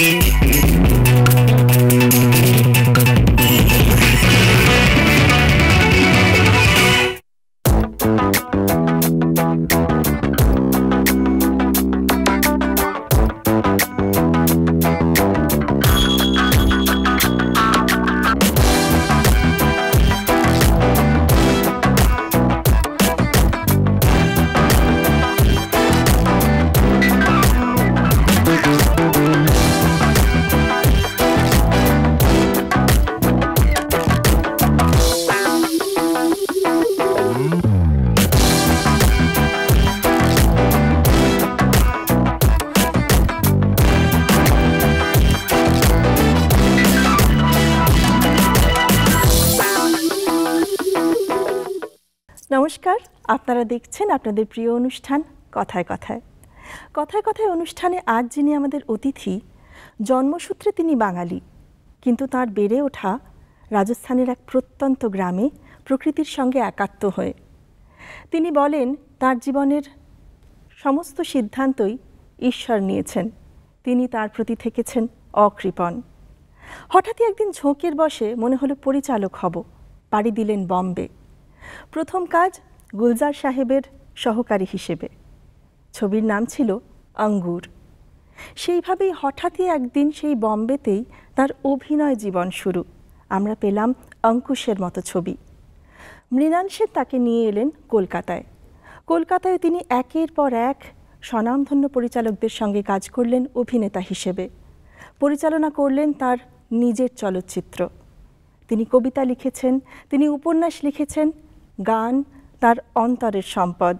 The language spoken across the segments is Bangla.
Yeah. আপনারা দেখছেন আপনাদের প্রিয় অনুষ্ঠান কথায় কথায় কথায় কথায় অনুষ্ঠানে আজ যিনি আমাদের অতিথি জন্মসূত্রে তিনি বাঙালি কিন্তু তার বেড়ে ওঠা রাজস্থানের এক প্রত্যন্ত গ্রামে প্রকৃতির সঙ্গে একাত্ম হয়ে তিনি বলেন তার জীবনের সমস্ত সিদ্ধান্তই ঈশ্বর নিয়েছেন তিনি তার প্রতি থেকেছেন অকৃপণ হঠাৎই একদিন ঝোঁকের বসে মনে হলো পরিচালক হব পাড়ি দিলেন বম্বে প্রথম কাজ গুলজার সাহেবের সহকারী হিসেবে ছবির নাম ছিল আঙ্গুর সেইভাবেই হঠাৎই একদিন সেই বম্বেতেই তার অভিনয় জীবন শুরু আমরা পেলাম অঙ্কুশের মতো ছবি মৃণাল সেন তাকে নিয়ে এলেন কলকাতায় কলকাতায় তিনি একের পর এক স্বনামধন্য পরিচালকদের সঙ্গে কাজ করলেন অভিনেতা হিসেবে পরিচালনা করলেন তার নিজের চলচ্চিত্র তিনি কবিতা লিখেছেন তিনি উপন্যাস লিখেছেন গান তার অন্তরের সম্পদ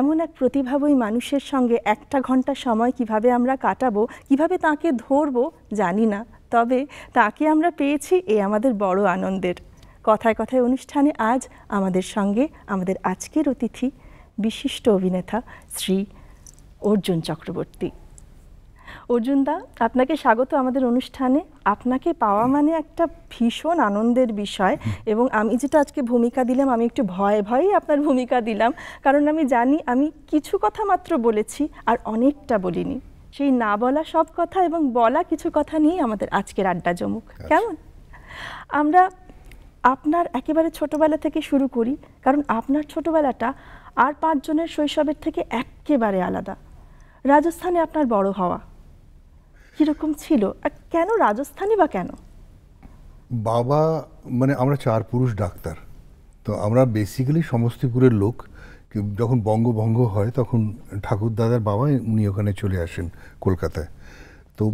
এমন এক প্রতিভাবই মানুষের সঙ্গে একটা ঘন্টা সময় কিভাবে আমরা কাটাবো কিভাবে তাকে ধরবো জানি না তবে তাকে আমরা পেয়েছি এ আমাদের বড় আনন্দের কথায় কথায় অনুষ্ঠানে আজ আমাদের সঙ্গে আমাদের আজকের অতিথি বিশিষ্ট অভিনেতা শ্রী অর্জুন চক্রবর্তী অর্জুন দা আপনাকে স্বাগত আমাদের অনুষ্ঠানে আপনাকে পাওয়া মানে একটা ভীষণ আনন্দের বিষয় এবং আমি যেটা আজকে ভূমিকা দিলাম আমি একটু ভয়ে ভয়েই আপনার ভূমিকা দিলাম কারণ আমি জানি আমি কিছু কথা মাত্র বলেছি আর অনেকটা বলিনি সেই না বলা সব কথা এবং বলা কিছু কথা নিয়ে আমাদের আজকের আড্ডা জমুক আচ্ছা। কেমন আমরা আপনার একেবারে ছোটবেলা থেকে শুরু করি কারণ আপনার ছোটবেলাটা আর পাঁচজনের শৈশবের থেকে একেবারে আলাদা রাজস্থানে আপনার বড় হওয়া কীরকম ছিল আর কেন রাজস্থানী বা কেন বাবা মানে আমরা চার পুরুষ ডাক্তার তো আমরা বেসিক্যালি সমস্তিপুরের লোক যখন বঙ্গভঙ্গ হয় তখন ঠাকুর দাদার বাবা উনি ওখানে চলে আসেন কলকাতায় তো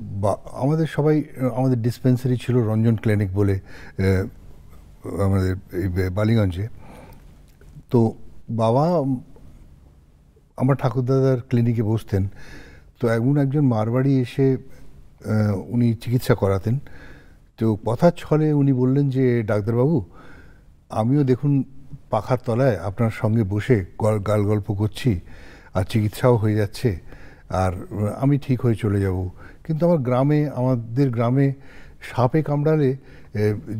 আমাদের সবাই আমাদের ডিসপেন্সারি ছিল রঞ্জন ক্লিনিক বলে আমাদের বালিগঞ্জে তো বাবা আমার ঠাকুরদাদার ক্লিনিকে বসতেন তো এমন একজন মারবাড়ি এসে উনি চিকিৎসা করাতেন তো কথা ছলে উনি বললেন যে ডাক্তারবাবু আমিও দেখুন পাখার তলায় আপনার সঙ্গে বসে গাল গল্প করছি আর চিকিৎসাও হয়ে যাচ্ছে আর আমি ঠিক হয়ে চলে যাব কিন্তু আমার গ্রামে আমাদের গ্রামে সাপে কামড়ালে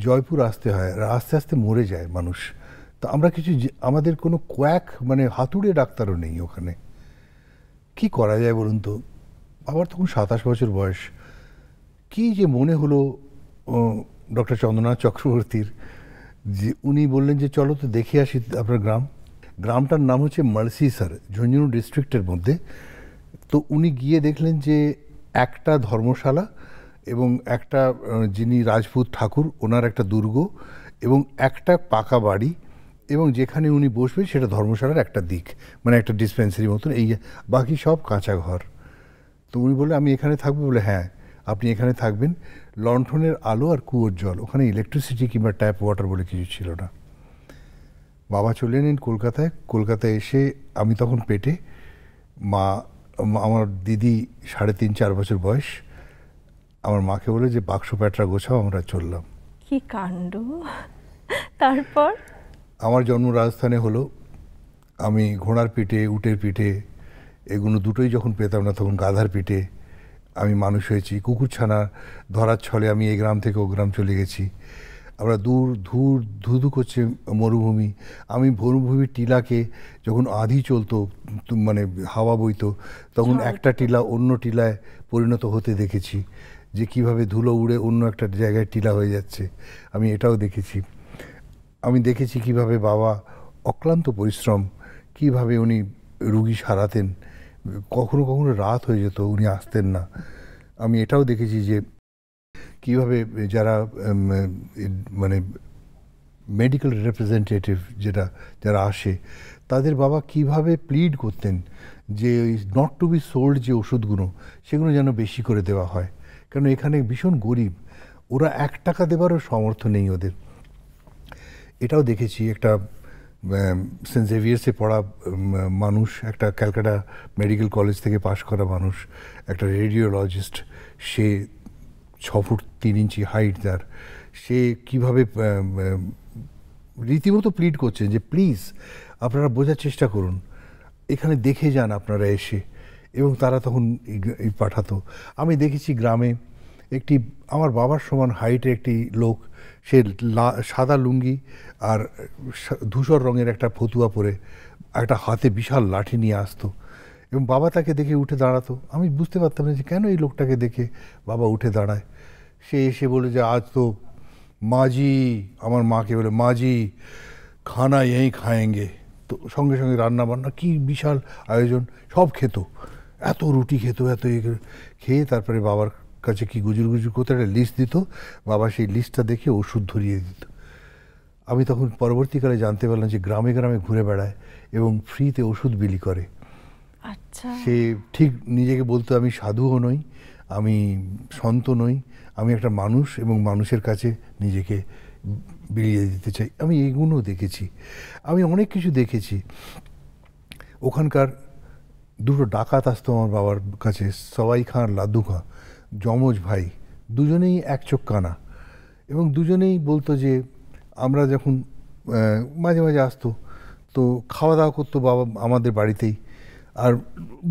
জয়পুর আসতে হয় আর আস্তে আস্তে মরে যায় মানুষ তো আমরা কিছু আমাদের কোনো কোয়াক মানে হাতুড়ে ডাক্তারও নেই ওখানে কি করা যায় বলুন তো আবার তখন সাতাশ বছর বয়স কি যে মনে হলো ডক্টর চন্দ্রনাথ চক্রবর্তীর যে উনি বললেন যে চলো তো দেখে আসি আপনার গ্রাম গ্রামটার নাম হচ্ছে মার্সিসার ঝুঁঝুনু ডিস্ট্রিক্টের মধ্যে তো উনি গিয়ে দেখলেন যে একটা ধর্মশালা এবং একটা যিনি রাজপুত ঠাকুর ওনার একটা দুর্গ এবং একটা পাকা বাড়ি এবং যেখানে উনি বসবেন সেটা ধর্মশালার একটা দিক মানে একটা ডিসপেন্সারি মতন এই বাকি সব কাঁচা ঘর তো উনি বলে আমি এখানে থাকবো বলে হ্যাঁ আপনি এখানে থাকবেন লণ্ঠনের আলো আর কুয়োর জল ওখানে ইলেকট্রিসিটি কিংবা ট্যাপ ওয়াটার বলে কিছু ছিল না বাবা চলে এলেন কলকাতায় কলকাতায় এসে আমি তখন পেটে মা আমার দিদি সাড়ে তিন চার বছর বয়স আমার মাকে বলে যে বাক্স প্যাটরা গোছাও আমরা চললাম কি কাণ্ড তারপর আমার জন্ম রাজস্থানে হলো আমি ঘোড়ার পিঠে উটের পিঠে এগুলো দুটোই যখন পেতাম না তখন গাধার পিঠে আমি মানুষ হয়েছি কুকুরছানা ধরার ছলে আমি এই গ্রাম থেকে ও গ্রাম চলে গেছি আমরা দূর ধূর ধুধু করছে মরুভূমি আমি মরুভূমির টিলাকে যখন আধি চলতো মানে হাওয়া বইতো তখন একটা টিলা অন্য টিলায় পরিণত হতে দেখেছি যে কিভাবে ধুলো উড়ে অন্য একটা জায়গায় টিলা হয়ে যাচ্ছে আমি এটাও দেখেছি আমি দেখেছি কিভাবে বাবা অক্লান্ত পরিশ্রম কিভাবে উনি রুগী সারাতেন কখনো কখনো রাত হয়ে যেত উনি আসতেন না আমি এটাও দেখেছি যে কিভাবে যারা মানে মেডিকেল রিপ্রেজেন্টেটিভ যেটা যারা আসে তাদের বাবা কিভাবে প্লিড করতেন যে ওই নট টু বি সোল্ড যে ওষুধগুলো সেগুলো যেন বেশি করে দেওয়া হয় কারণ এখানে ভীষণ গরিব ওরা এক টাকা দেবারও সামর্থ্য নেই ওদের এটাও দেখেছি একটা সেন্ট জেভিয়ার্সে পড়া মানুষ একটা ক্যালকাটা মেডিকেল কলেজ থেকে পাশ করা মানুষ একটা রেডিওলজিস্ট সে ছ ফুট তিন ইঞ্চি হাইট তার সে কিভাবে রীতিমতো প্লিড করছেন যে প্লিজ আপনারা বোঝার চেষ্টা করুন এখানে দেখে যান আপনারা এসে এবং তারা তখন পাঠাতো আমি দেখেছি গ্রামে একটি আমার বাবার সমান হাইটের একটি লোক সে সাদা লুঙ্গি আর ধূসর রঙের একটা ফতুয়া পরে একটা হাতে বিশাল লাঠি নিয়ে আসতো এবং বাবা তাকে দেখে উঠে দাঁড়াতো আমি বুঝতে পারতাম না যে কেন এই লোকটাকে দেখে বাবা উঠে দাঁড়ায় সে এসে বলে যে আজ তো মাজি আমার মাকে বলে মাজি খানা এই খায়েঙ্গে তো সঙ্গে সঙ্গে রান্না বান্না কী বিশাল আয়োজন সব খেত এত রুটি খেত এত খেয়ে তারপরে বাবার কাছে কি গুজুর গুজুর করতে একটা লিস্ট দিত বাবা সেই লিস্টটা দেখে ওষুধ ধরিয়ে দিত আমি তখন পরবর্তীকালে জানতে পারলাম যে গ্রামে গ্রামে ঘুরে বেড়ায় এবং ফ্রিতে ওষুধ বিলি করে আচ্ছা সে ঠিক নিজেকে বলতো আমি সাধুও নই আমি সন্ত নই আমি একটা মানুষ এবং মানুষের কাছে নিজেকে বিলিয়ে দিতে চাই আমি এইগুলো দেখেছি আমি অনেক কিছু দেখেছি ওখানকার দুটো ডাকাত আসতো আমার বাবার কাছে সবাই খাঁ লাদু খাঁ যমজ ভাই দুজনেই এক চোখ কানা এবং দুজনেই বলতো যে আমরা যখন মাঝে মাঝে আসতো তো খাওয়া দাওয়া করতো বাবা আমাদের বাড়িতেই আর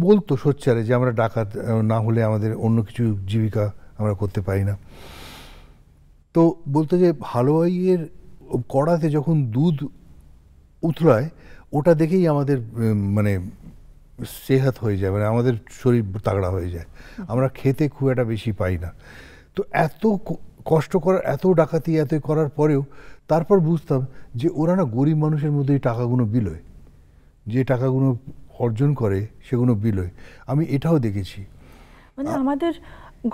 বলতো সোচ্চারে যে আমরা ডাকাত না হলে আমাদের অন্য কিছু জীবিকা আমরা করতে পারি না তো বলতো যে হালুয়াইয়ের কড়াতে যখন দুধ উথলায় ওটা দেখেই আমাদের মানে সেহাত হয়ে যায় মানে আমাদের শরীর তাগড়া হয়ে যায় আমরা খেতে খুব একটা বেশি পাই না তো এত কষ্ট করার এত ডাকাতি এত করার পরেও তারপর বুঝতাম যে ওরা না গরিব মানুষের মধ্যে এই টাকাগুলো বিলোয় যে টাকাগুলো অর্জন করে সেগুলো বিলোয় আমি এটাও দেখেছি মানে আমাদের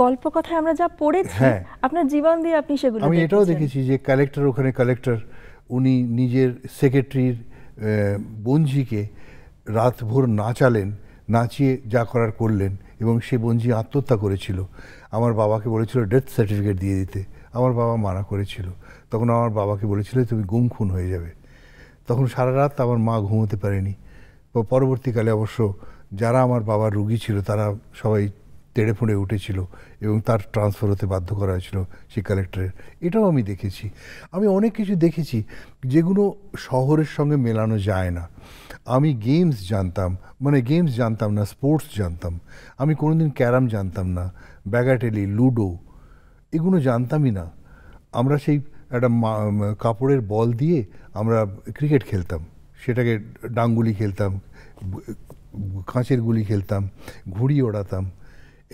গল্প কথায় আমরা যা পড়েছি হ্যাঁ। আপনার জীবন দিয়ে আপনি সেগুলো আমি এটাও দেখেছি যে কালেক্টর ওখানে কালেক্টর উনি নিজের সেক্রেটারির বঞ্জিকে রাতভর নাচালেন নাচিয়ে যা করার করলেন এবং সে বঞ্জি আত্মহত্যা করেছিল আমার বাবাকে বলেছিল ডেথ সার্টিফিকেট দিয়ে দিতে আমার বাবা মানা করেছিল তখন আমার বাবাকে বলেছিল তুমি গুম খুন হয়ে যাবে তখন সারা রাত আমার মা ঘুমোতে পারেনি পরবর্তীকালে অবশ্য যারা আমার বাবার রুগী ছিল তারা সবাই তেড়ে ফুঁড়ে উঠেছিল এবং তার ট্রান্সফার হতে বাধ্য করা হয়েছিল সেই কালেক্টরের এটাও আমি দেখেছি আমি অনেক কিছু দেখেছি যেগুলো শহরের সঙ্গে মেলানো যায় না আমি গেমস জানতাম মানে গেমস জানতাম না স্পোর্টস জানতাম আমি কোনোদিন ক্যারাম জানতাম না ব্যাগাটেলি লুডো এগুলো জানতামই না আমরা সেই একটা কাপড়ের বল দিয়ে আমরা ক্রিকেট খেলতাম সেটাকে ডাঙ্গুলি খেলতাম কাঁচের গুলি খেলতাম ঘুড়ি ওড়াতাম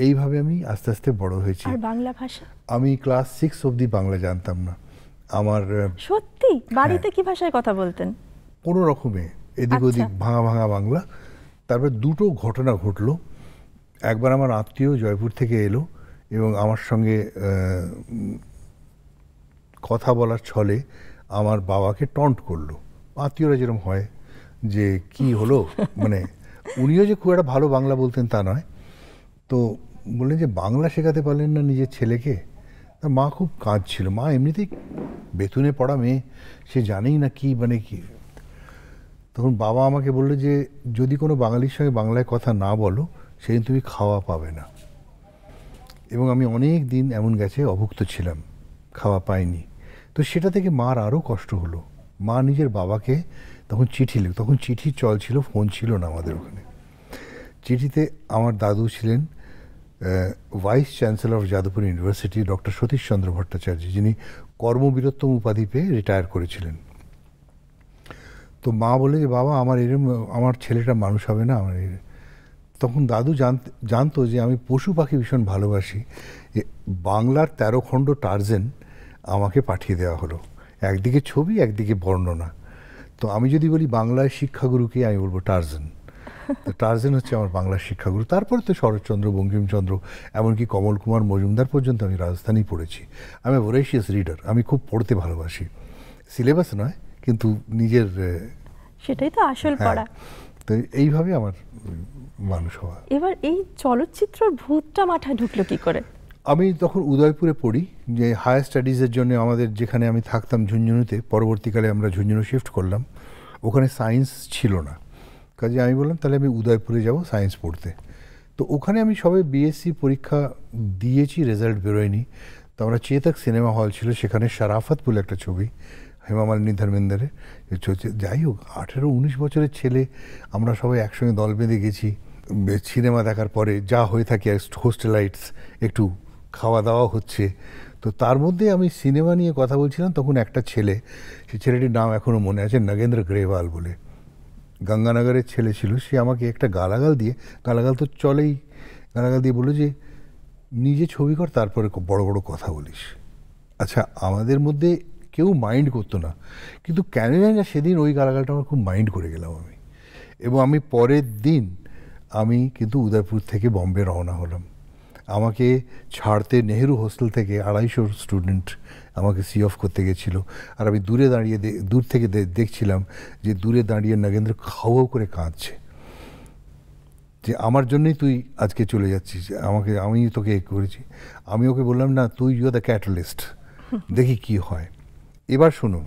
এইভাবে আমি আস্তে আস্তে বড় হয়েছি বাংলা ভাষা আমি ক্লাস সিক্স অবধি বাংলা জানতাম না আমার সত্যি বাড়িতে হ্যাঁ। কি ভাষায় কথা বলতেন কোনো রকমে এদিক ওদিক আচ্ছা। ভাঙা ভাঙা বাংলা তারপর দুটো ঘটনা ঘটলো একবার আমার আত্মীয় জয়পুর থেকে এলো এবং আমার সঙ্গে কথা বলার ছলে আমার বাবাকে টন্ট করলো আত্মীয়রা যেরকম হয় যে কি হলো মানে উনিও যে খুব একটা ভালো বাংলা বলতেন তা নয় তো বললেন যে বাংলা শেখাতে পারলেন না নিজের ছেলেকে তার মা খুব কাজ ছিল মা এমনিতেই বেতনে পড়া মেয়ে সে জানেই না কি মানে কি তখন বাবা আমাকে বললো যে যদি কোনো বাঙালির সঙ্গে বাংলায় কথা না বলো সেদিন তুমি খাওয়া পাবে না এবং আমি অনেক দিন এমন গেছে অভুক্ত ছিলাম খাওয়া পাইনি তো সেটা থেকে মার আরও কষ্ট হলো মা নিজের বাবাকে তখন চিঠি লিখ তখন চিঠি চল ছিল ফোন ছিল না আমাদের ওখানে চিঠিতে আমার দাদু ছিলেন vice chancellor of Jadavpur university doctor Satishchandra Bhattacharya যিনি কর্মবীরত্বম উপাধি পেয়ে রিটায়ার করেছিলেন তো মা বলে যে বাবা আমার এরম আমার ছেলেটা মানুষ হবে না আমার তখন দাদু জানতো যে আমি পশু পাখি ভীষণ ভালোবাসি বাংলার তেরো খণ্ড টার্জেন আমাকে পাঠিয়ে দেওয়া হলো একদিকে ছবি একদিকে বর্ণনা তো আমি যদি বলি বাংলায় শিক্ষাগুরুকে আমি বলবো টার্জেন টার্জেন হচ্ছে আমার বাংলার শিক্ষাগুরু তারপরে তো শরৎচন্দ্র বঙ্কিমচন্দ্র এমনকি কমল কুমার মজুমদার পর্যন্ত আমি রাজধানী পড়েছি আমি ভোরেশিয়াস রিডার আমি খুব পড়তে ভালোবাসি সিলেবাস নয় কিন্তু নিজের সেটাই তো আসল হ্যাঁ। পড়া তো এইভাবে আমার মানুষ হওয়া এবার এই চলচ্চিত্রর ভূতটা মাথায় ঢুকলো কি করে আমি তখন উদয়পুরে পড়ি যে হায়ার স্টাডিজের জন্য আমাদের যেখানে আমি থাকতাম ঝুনঝুনুতে পরবর্তীকালে আমরা ঝুনঝুনু শিফট করলাম ওখানে সায়েন্স ছিল না কাজে আমি বললাম তাহলে আমি উদয়পুরে যাব সায়েন্স পড়তে তো ওখানে আমি সবে বিএসসি পরীক্ষা দিয়েছি রেজাল্ট বেরোয়নি তো আমরা চেতক সিনেমা হল ছিল সেখানে সারাফত বলে একটা ছবি হেমামালিনী ধর্মেন্দ্রে যাই হোক আঠেরো উনিশ বছরের ছেলে আমরা সবাই একসঙ্গে দল বেঁধে গেছি সিনেমা দেখার পরে যা হয়ে থাকে হোস্টেলাইটস একটু খাওয়া দাওয়া হচ্ছে তো তার মধ্যে আমি সিনেমা নিয়ে কথা বলছিলাম তখন একটা ছেলে সে ছেলেটির নাম এখনও মনে আছে নগেন্দ্র গ্রেওয়াল বলে গঙ্গানগরের ছেলে ছিল সে আমাকে একটা গালাগাল দিয়ে গালাগাল তো চলেই গালাগাল দিয়ে বললো যে নিজে ছবি কর তারপরে বড় বড় কথা বলিস আচ্ছা আমাদের মধ্যে কেউ মাইন্ড করতো না কিন্তু কেন জানি না সেদিন ওই গালাগালটা আমার খুব মাইন্ড করে গেলাম আমি এবং আমি পরের দিন আমি কিন্তু উদয়পুর থেকে বম্বে রওনা হলাম আমাকে ছাড়তে নেহেরু হোস্টেল থেকে আড়াইশো স্টুডেন্ট আমাকে সি অফ করতে গেছিল আর আমি দূরে দাঁড়িয়ে দূর থেকে দেখছিলাম যে দূরে দাঁড়িয়ে নগেন্দ্র খাওয়াও করে কাঁদছে যে আমার জন্যই তুই আজকে চলে যাচ্ছিস আমাকে আমি তোকে করেছি আমি ওকে বললাম না তুই ইউ দ্য ক্যাটালিস্ট দেখি কি হয় এবার শুনো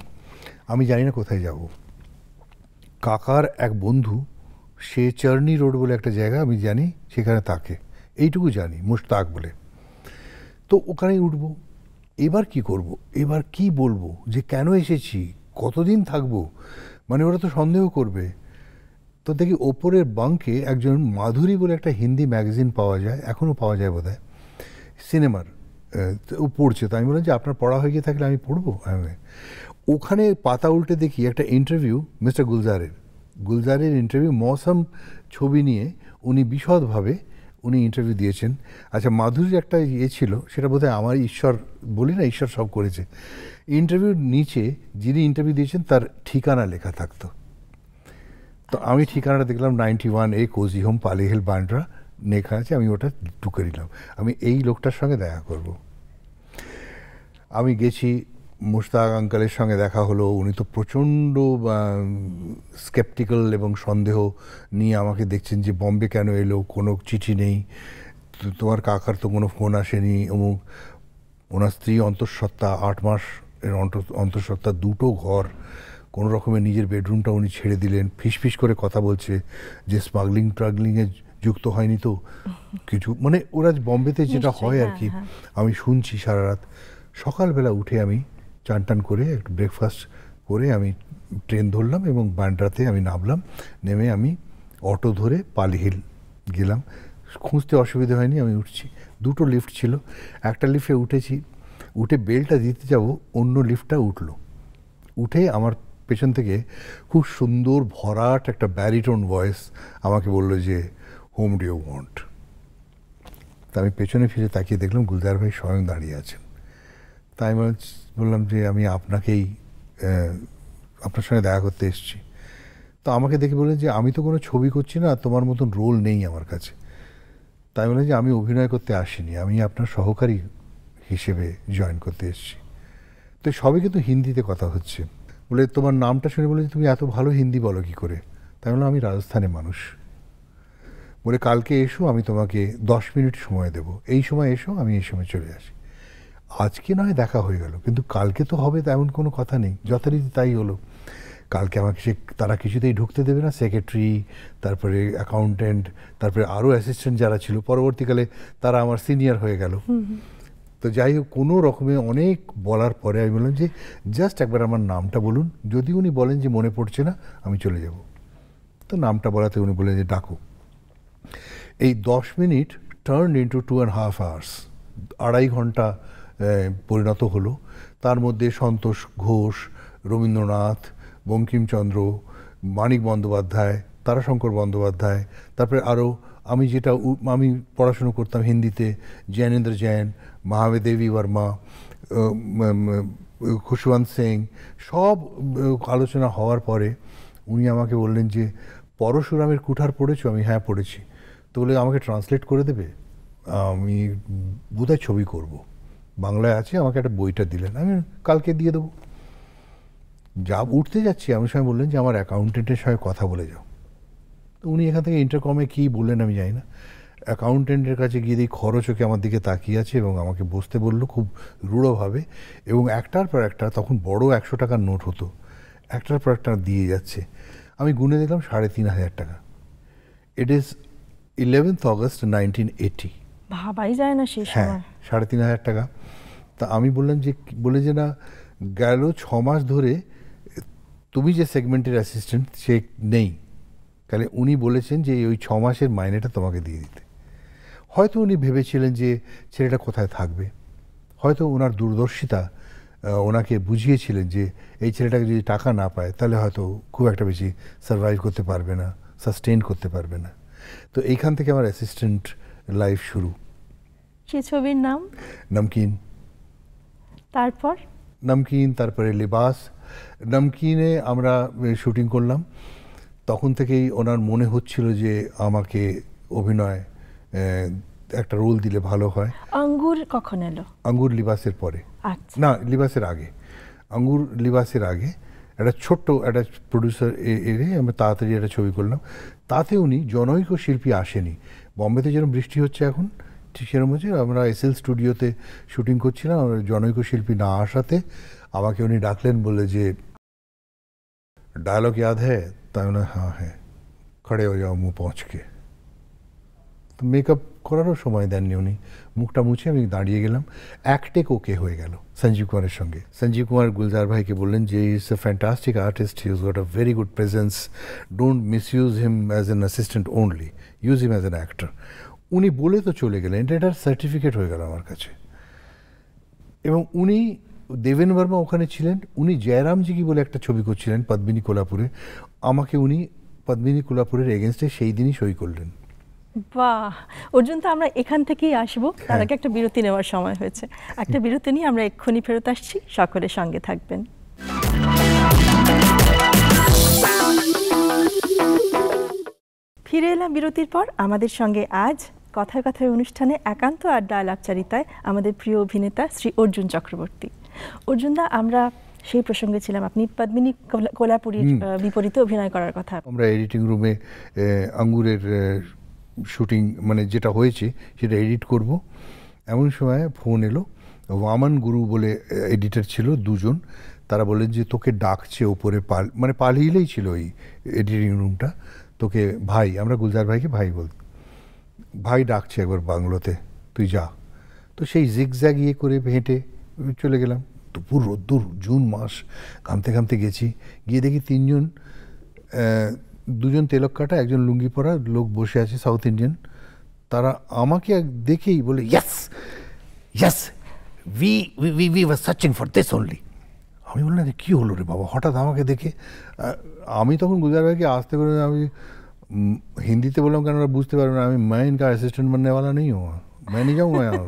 আমি জানি না কোথায় যাব কাকার এক বন্ধু সে চার্নি রোড বলে একটা জায়গা আমি জানি সেখানে তাকে এইটুকু জানি মুশতাক বলে তো ওখানেই উঠব এবার কি করব। এবার কি বলবো যে কেন এসেছি কতদিন থাকবো মানে ওরা তো সন্দেহ করবে তো দেখি ওপরের বাঙ্কে একজন মাধুরী বলে একটা হিন্দি ম্যাগাজিন পাওয়া যায় এখনও পাওয়া যায় বোধ সিনেমার ও পড়ছে তো আমি বললাম যে আপনার পড়া হয়ে গিয়ে থাকলে আমি পড়বো হ্যাঁ, হ্যাঁ। ওখানে পাতা উল্টে দেখি একটা ইন্টারভিউ মিস্টার গুলজারের গুলজারের ইন্টারভিউ মৌসম ছবি নিয়ে উনি বিশদভাবে উনি ইন্টারভিউ দিয়েছেন আচ্ছা মাধুরী একটা ইয়ে ছিল সেটা বোধহয় আমার ঈশ্বর বলি না ঈশ্বর সব করেছে ইন্টারভিউর নিচে যিনি ইন্টারভিউ দিয়েছেন তার ঠিকানা লেখা থাকতো তো আমি আচ্ছা। ঠিকানাটা দেখলাম ninety one A cozy home Pali Hill Bandra লেখা আছে আমি ওটা ঢুকে নিলাম আমি এই লোকটার সঙ্গে দেখা করবো আমি গেছি মুশতাক আঙ্কালের সঙ্গে দেখা হলো উনি তো প্রচণ্ড স্কেপটিক্যাল এবং সন্দেহ নিয়ে আমাকে দেখছেন যে বম্বে কেন এলো কোনো চিঠি নেই তোমার কাকার তো কোনো ফোন আসেনি অমুক ওনার স্ত্রী অন্তঃসত্ত্বা আট মাস এর অন্তঃসত্ত্বা দুটো ঘর কোনো রকমের নিজের বেডরুমটা উনি ছেড়ে দিলেন ফিসফিস করে কথা বলছে যে স্মাগলিং ট্রাগলিংয়ে যুক্ত হয়নি তো কিছু মানে ওরা বম্বেতে যেটা হয় আর হ্যাঁ, কি হ্যাঁ। আমি শুনছি সারা রাত সকালবেলা উঠে আমি চান টান করে একটু ব্রেকফাস্ট করে আমি ট্রেন ধরলাম এবং বান্ড্রাতে আমি নামলাম নেমে আমি অটো ধরে পালহিল গেলাম খুঁজতে অসুবিধা হয়নি আমি উঠছি দুটো লিফট ছিল একটা লিফটে উঠেছি উঠে বেলটা দিতে যাব অন্য লিফটটা উঠল উঠে আমার পেছন থেকে খুব সুন্দর ভরাট একটা ব্যারিটন ভয়েস আমাকে বলল যে হোম ডিউ ওয়ান্ট তা আমি পেছনে ফিরে তাকিয়ে দেখলাম গুলদার ভাই স্বয়ং দাঁড়িয়ে আছেন তাই বললাম যে আমি আপনাকেই আপনার সঙ্গে দেখা করতে এসেছি তো আমাকে দেখে বললেন যে আমি তো কোনো ছবি করছি না তোমার মতন রোল নেই আমার কাছে তাই বললেন যে আমি অভিনয় করতে আসিনি আমি আপনার সহকারী হিসেবে জয়েন করতে এসেছি তো সবই কিন্তু হিন্দিতে কথা হচ্ছে বলে তোমার নামটা শুনে বলে যে তুমি এত ভালো হিন্দি বলো কী করে তাই বললাম আমি রাজস্থানের মানুষ বলে কালকে এসো আমি তোমাকে দশ মিনিট সময় দেব এই সময় এসো আমি এই সময় চলে আসি আজকে নয় দেখা হয়ে গেল কিন্তু কালকে তো হবে তেমন কোনো কথা নেই যথারীতি তাই হলো কালকে আমাকে সে তারা কিছুতেই ঢুকতে দেবে না সেক্রেটারি তারপরে অ্যাকাউন্ট্যান্ট তারপরে আরও অ্যাসিস্ট্যান্ট যারা ছিল পরবর্তীকালে তারা আমার সিনিয়র হয়ে গেল তো যাই হোক কোনো রকমে অনেক বলার পরে আমি বললাম যে জাস্ট একবার আমার নামটা বলুন যদি উনি বলেন যে মনে পড়ছে না আমি চলে যাব তো নামটা বলাতে উনি বলেন যে ডাকো এই দশ minute turn into two and half hours আড়াই ঘন্টা পরিণত হলো তার মধ্যে সন্তোষ ঘোষ রবীন্দ্রনাথ বঙ্কিমচন্দ্র মানিক বন্দ্যোপাধ্যায় তারাশঙ্কর বন্দ্যোপাধ্যায় তারপরে আরও আমি যেটা আমি পড়াশুনো করতাম হিন্দিতে জৈনেন্দ্র জৈন মহাবেদেবী বর্মা খুশবন্ত সিং সব আলোচনা হওয়ার পরে উনি আমাকে বললেন যে পরশুরামের কুঠার পড়েছো আমি হ্যাঁ পড়েছি তো বলে আমাকে ট্রান্সলেট করে দেবে আমি বোধহয় ছবি করবো বাংলায় আছে আমাকে একটা বইটা দিলেন আমি কালকে দিয়ে দেবো যা উঠতে যাচ্ছি আমি সবাই বললেন যে আমার অ্যাকাউন্টেন্টের সঙ্গে কথা বলে যাও তো উনি এখান থেকে ইন্টারকমে কী বললেন আমি জানি না অ্যাকাউন্টেন্টের কাছে গিয়ে দিই খরচ ওকে আমার দিকে তাকিয়ে আছে এবং আমাকে বসতে বললো খুব রূঢ়ভাবে এবং একটার পর একটা তখন বড় একশো টাকার নোট হতো একটার পর একটা দিয়ে যাচ্ছে আমি গুনে দেখলাম সাড়ে তিন হাজার টাকা it is eleventh August nineteen eighty ভাবাই যায় না সেই হ্যাঁ সাড়ে তিন হাজার টাকা তা আমি বললাম যে বলে যে না গেল ছ মাস ধরে তুমি যে সেগমেন্টের অ্যাসিস্ট্যান্ট সে নেই তাহলে উনি বলেছেন যে ওই ছ মাসের মাইনেটা তোমাকে দিয়ে দিতে হয়তো উনি ভেবেছিলেন যে ছেলেটা কোথায় থাকবে হয়তো ওনার দূরদর্শিতা ওনাকে বুঝিয়েছিলেন যে এই ছেলেটাকে যদি টাকা না পায় তাহলে হয়তো খুব একটা বেশি সার্ভাইভ করতে পারবে না সাস্টেন করতে পারবে না তো এইখান থেকে আমার অ্যাসিস্ট্যান্ট লাইফ শুরু সে ছবির নাম নামকিন তারপর নমকিন তারপরে লিবাস নমকিনে আমরা শুটিং করলাম তখন থেকেই ওনার মনে হচ্ছিল যে আমাকে অভিনয় একটা রোল দিলে ভালো হয় আঙ্গুর কখন এলো আঙ্গুর লিবাসের পরে আচ্ছা। না লিবাসের আগে আঙ্গুর লিবাসের আগে একটা ছোট্ট একটা প্রডিউসার এরে আমরা তাড়াতাড়ি একটা ছবি করলাম তাতে উনি জনৈক শিল্পী আসেনি বম্বেতে যেরকম বৃষ্টি হচ্ছে এখন সেরম হচ্ছে আমরা এসএল স্টুডিওতে শুটিং করছিলাম আমরা জনৈক শিল্পী না আসাতে আমাকে উনি ডাকলেন বলে যে डायलॉग याद है তাহলে হ্যাঁ হ্যাঁ খড়ে হয়ে যাও মুখ পৌঁছকে তো মেকআপ করারও সময় দেননি উনি মুখটা মুছে আমি দাঁড়িয়ে গেলাম এক টেক ওকে হয়ে গেল সঞ্জীব কুমারের সঙ্গে সঞ্জীব কুমার গুলজার ভাইকে বললেন যে is a fantastic artist use got a very good presence don't misuse him as an assistant only use him as an actor উনি বলে তো চলে গেলেন এটা একটা সার্টিফিকেট হয়ে গেল আমার কাছে এবং উনি দেবেন বর্মা ওখানে ছিলেন উনি জয়রামজিকি বলে একটা ছবি করছিলেন পদ্মিনী কোলাপুরে আমাকে উনি পদ্মিনী কোলাপুরের এগেনস্টে সেই দিনই সই করলেন বাহ অর্জুন তো আমরা এখান থেকেই আসবো হ্যাঁ। তার আগে একটা বিরতি নেওয়ার সময় হয়েছে একটা বিরতি নিয়ে আমরা এক্ষুনি ফেরত আসছি সকলের সঙ্গে থাকবেন ফিরে এলাম বিরতির পর আমাদের সঙ্গে আজ কথায় কথায় অনুষ্ঠানে একান্ত আড্ডা আলাপচারিতায় আমাদের প্রিয় অভিনেতা শ্রী অর্জুন চক্রবর্তী অর্জুনদা আমরা সেই প্রসঙ্গে ছিলাম আপনি পদ্মিনী কোলাপুরীর বিপরীতে অভিনয় করার কথা আমরা এডিটিং রুমে আঙ্গুরের শুটিং মানে যেটা হয়েছে সেটা এডিট করব এমন সময় ফোন এলো ওয়ামান গুরু বলে এডিটর ছিল দুজন তারা বলেন যে তোকে ডাকছে ওপরে পাল মানে পালিয়েলেই ছিল ওই এডিটিং রুমটা তোকে ভাই আমরা গুলজার ভাইকে ভাই বল ভাই ডাকছে একবার বাংলোতে তুই যা তো সেই জ্যাগ ইয়ে করে হেঁটে চলে গেলাম দুপুর রোদ্দুর জুন মাস ঘামতে ঘামতে গেছি গিয়ে দেখি তিনজন দুজন তেলক কাটা একজন লুঙ্গি পরা লোক বসে আছে সাউথ ইন্ডিয়ান তারা আমাকে দেখেই বলে yes yes we we we was searching for this only আমি বললাম যে কী হলো রে বাবা হঠাৎ আমাকে দেখে আমি তখন कि ভাইকে আসতে করে আমি हिंदी तो बोला कहना बुझते मैं मैं इनका असिस्टेंट बनने वाला नहीं हुआ मैं नहीं जाऊँगा यहाँ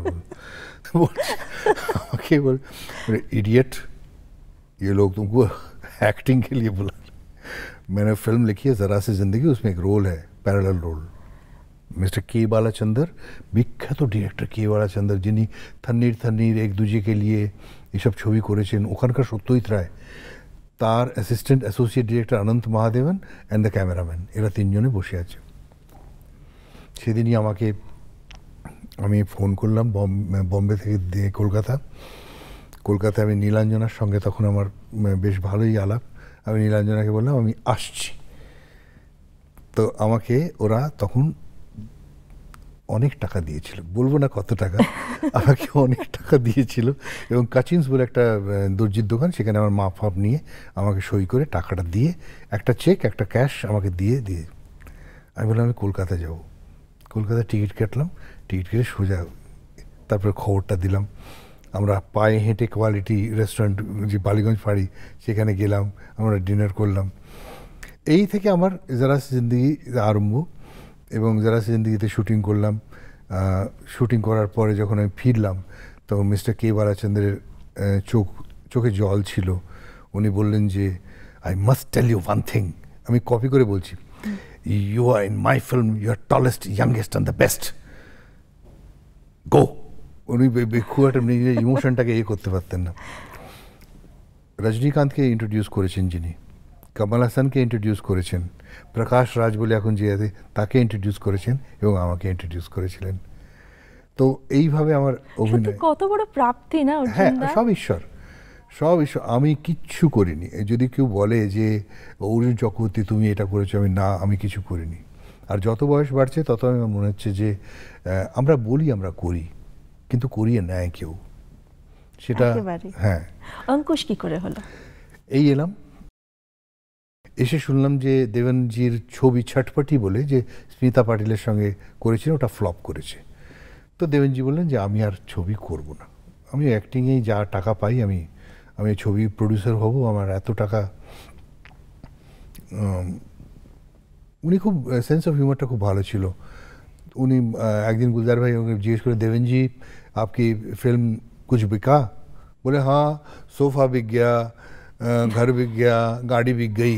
इडियट ये लोग तुमको एक्टिंग के लिए बुला मैंने फिल्म लिखी है ज़रा सी ज़िंदगी उसमें एक रोल है पैरेलल रोल मिस्टर के चंदर विख्यात तो डायरेक्टर के बाला चंदर जिन्हें थन्नीर थन्नीर एक दूजे के लिए এইসব ছবি করেছেন ওখানকার সত্যজিৎ রায় তার assistant associate director Anant Mahadevan and the cameraman এরা তিনজনে বসে আছে সেদিনই আমাকে আমি ফোন করলাম বম্বে থেকে কলকাতা কলকাতায় আমি নীলাঞ্জনার সঙ্গে তখন আমার বেশ ভালোই আলাপ আমি নীলাঞ্জনাকে বললাম আমি আসছি তো আমাকে ওরা তখন অনেক টাকা দিয়েছিল বলবো না কত টাকা আমাকে অনেক টাকা দিয়েছিল এবং কাচিন্স বলে একটা দর্জির দোকান সেখানে আমার মা ফাপ নিয়ে আমাকে সই করে টাকাটা দিয়ে একটা চেক একটা ক্যাশ আমাকে দিয়ে দিয়ে আমি বললাম আমি কলকাতা যাব কলকাতা টিকিট কাটলাম টিকিট কেটে সোজা তারপরে খবরটা দিলাম আমরা পায়ে হেঁটে কোয়ালিটি রেস্টুরেন্ট যে বালিগঞ্জ ফাড়ি সেখানে গেলাম আমরা ডিনার করলাম এই থেকে আমার জারাস জিন্দিগি আরম্ভ এবং যারা জিন্দিগিতে শুটিং করলাম শুটিং করার পরে যখন আমি ফিরলাম তো মিস্টার কে বালাচন্দ্রের চোখ চোখে জল ছিল উনি বললেন যে I must tell you one thing আমি কপি করে বলছি you are in my film you are tallest youngest and the best go উনি খুব একটা নিজের ইমোশনটাকে ইয়ে করতে পারতেন না রজনীকান্তকে ইন্ট্রোডিউস করেছেন যিনি কমল হাসানকে ইন্ট্রোডিউস করেছেন প্রকাশ রাজ বলে এখন যে আছে তাকে ইন্ট্রোডিউস করেছেন এবং আমাকে ইন্ট্রোডিউস করেছিলেন তো এইভাবে আমার অভিনয় কত বড় প্রাপ্তি না হ্যাঁ সব ঈশ্বর সব ঈশ্বর আমি কিচ্ছু করিনি যদি কেউ বলে যে অরুণ চক্রবর্তী তুমি এটা করেছো আমি না আমি কিছু করিনি আর যত বয়স বাড়ছে তত আমার মনে হচ্ছে যে আমরা বলি আমরা করি কিন্তু করিয়ে নেয় কেউ সেটা হ্যাঁ অঙ্কুশ কি করে হলো এই এলাম এসে শুনলাম যে দেবেনজির ছবি ছটপটি বলে যে স্মিতা পাটিলের সঙ্গে করেছিল ওটা ফ্লপ করেছে তো দেবেনজি বললেন যে আমি আর ছবি করব না আমি অ্যাক্টিংয়েই যা টাকা পাই আমি আমি ছবি প্রডিউসার হব আমার এত টাকা উনি খুব সেন্স অফ হিউমারটা খুব ভালো ছিল উনি একদিন গুলজার ভাই ওকে জিজ্ঞেস করে দেবেনজি আপকি ফিল্ম কুছ বিকা বলে হ্যাঁ সোফা বিজ্ঞা ঘর বিক্রিয়া গাড়ি বিক্রি গই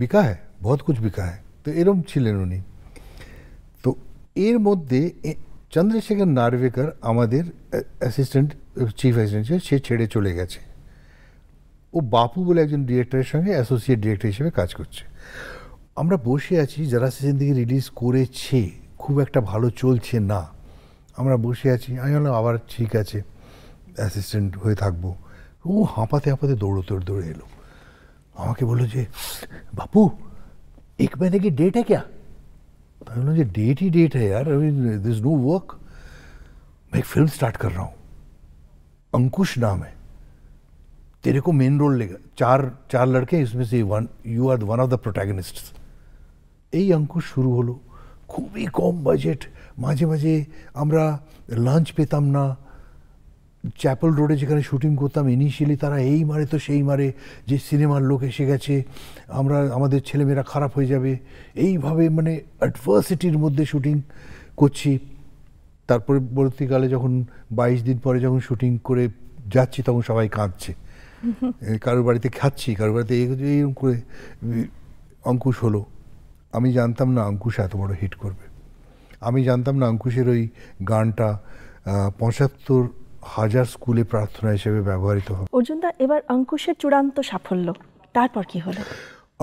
বিক্রি কা হয় বহুত কুছ বিকায় তো এরম ছিলে โน নি তো এর মধ্যে चंद्रशेखर নারভেকর আমাদের অ্যাসিস্ট্যান্ট অফ চিফ অ্যাসিস্ট্যান্ট সে ছেড়ে চলে গেছে ও বাপু বলে একজন ডিরেক্টর সঙ্গে অ্যাসোসিয়েট ডিরেক্টর হিসেবে কাজ করছে আমরা বসে আছি জরাস সিজি రిలీজ করেছে খুব একটা ভালো চলছে না আমরা বসে আছি আই হলো আবার ঠিক আছে অ্যাসিস্ট্যান্ট হয়ে থাকব উ হাঁপাতে হাঁপাতে দৌড়তড় দৌড়ে এলো আমাকে বলল যে বাপু এক বনের কি ডেট হে কা তাই ওনা যে ডেট হি ডেট হে यार Ravi this no work make film start কর রাহু অঙ্কুশ নাম হে तेरे को मेन रोल लेके চার চার লড়কে ইসমে সে one you are the one of the protagonists এই অঙ্কুশ শুরু holo খুবই কম বাজেট মাঝে মাঝে আমরা লাঞ্চ পে تامনা চ্যাপল রোডে যেখানে শুটিং করতাম ইনিশিয়ালি তারা এই মারে তো সেই মারে যে সিনেমার লোক এসে গেছে আমরা আমাদের ছেলেমেয়েরা খারাপ হয়ে যাবে এইভাবে মানে অ্যাডভার্সিটির মধ্যে শুটিং করছি তারপরে পরবর্তীকালে যখন বাইশ দিন পরে যখন শুটিং করে যাচ্ছি তখন সবাই কাঁদছে কারোর বাড়িতে খাচ্ছি কারোর বাড়িতে এইরকম করে অঙ্কুশ হলো আমি জানতাম না অঙ্কুশ এত বড় হিট করবে আমি জানতাম না অঙ্কুশের ওই গানটা পঁচাত্তর হাজার স্কুলে প্রার্থনা হিসেবে ব্যবহৃত হবে অর্জুনদা এবার অঙ্কুশের চূড়ান্ত সাফল্য তারপর কি হলো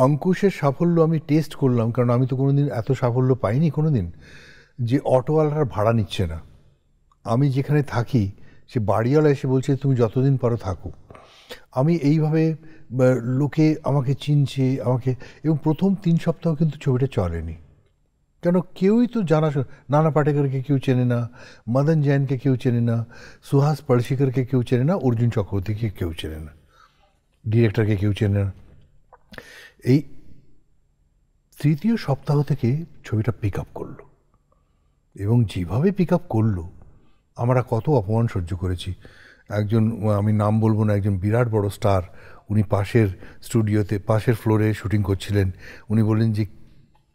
অঙ্কুশের সাফল্য আমি টেস্ট করলাম কারণ আমি তো কোনোদিন এত সাফল্য পাইনি কোনোদিন যে অটোওয়ালার ভাড়া নিচ্ছে না আমি যেখানে থাকি সে বাড়িওয়ালা এসে বলছে তুমি যতদিন পারো থাকো আমি এইভাবে লোকে আমাকে চিনছে আমাকে এবং প্রথম তিন সপ্তাহ কিন্তু ছবিটা চলেনি কেন কেউই তো জানা নানা পাটেকরকে কেউ চেনে না মদন জৈনকে কেউ চেনে না সুহাস পড়শিকরকে কেউ চেনে না অর্জুন চক্রবর্তীকে কেউ চেনে না ডিরেক্টরকে কেউ চেনে না এই তৃতীয় সপ্তাহ থেকে ছবিটা পিক আপ করলো এবং যেভাবে পিক আপ করলো আমরা কত অপমান সহ্য করেছি একজন আমি নাম বলবো না একজন বিরাট বড় স্টার উনি পাশের স্টুডিওতে পাশের ফ্লোরে শুটিং করছিলেন উনি বললেন যে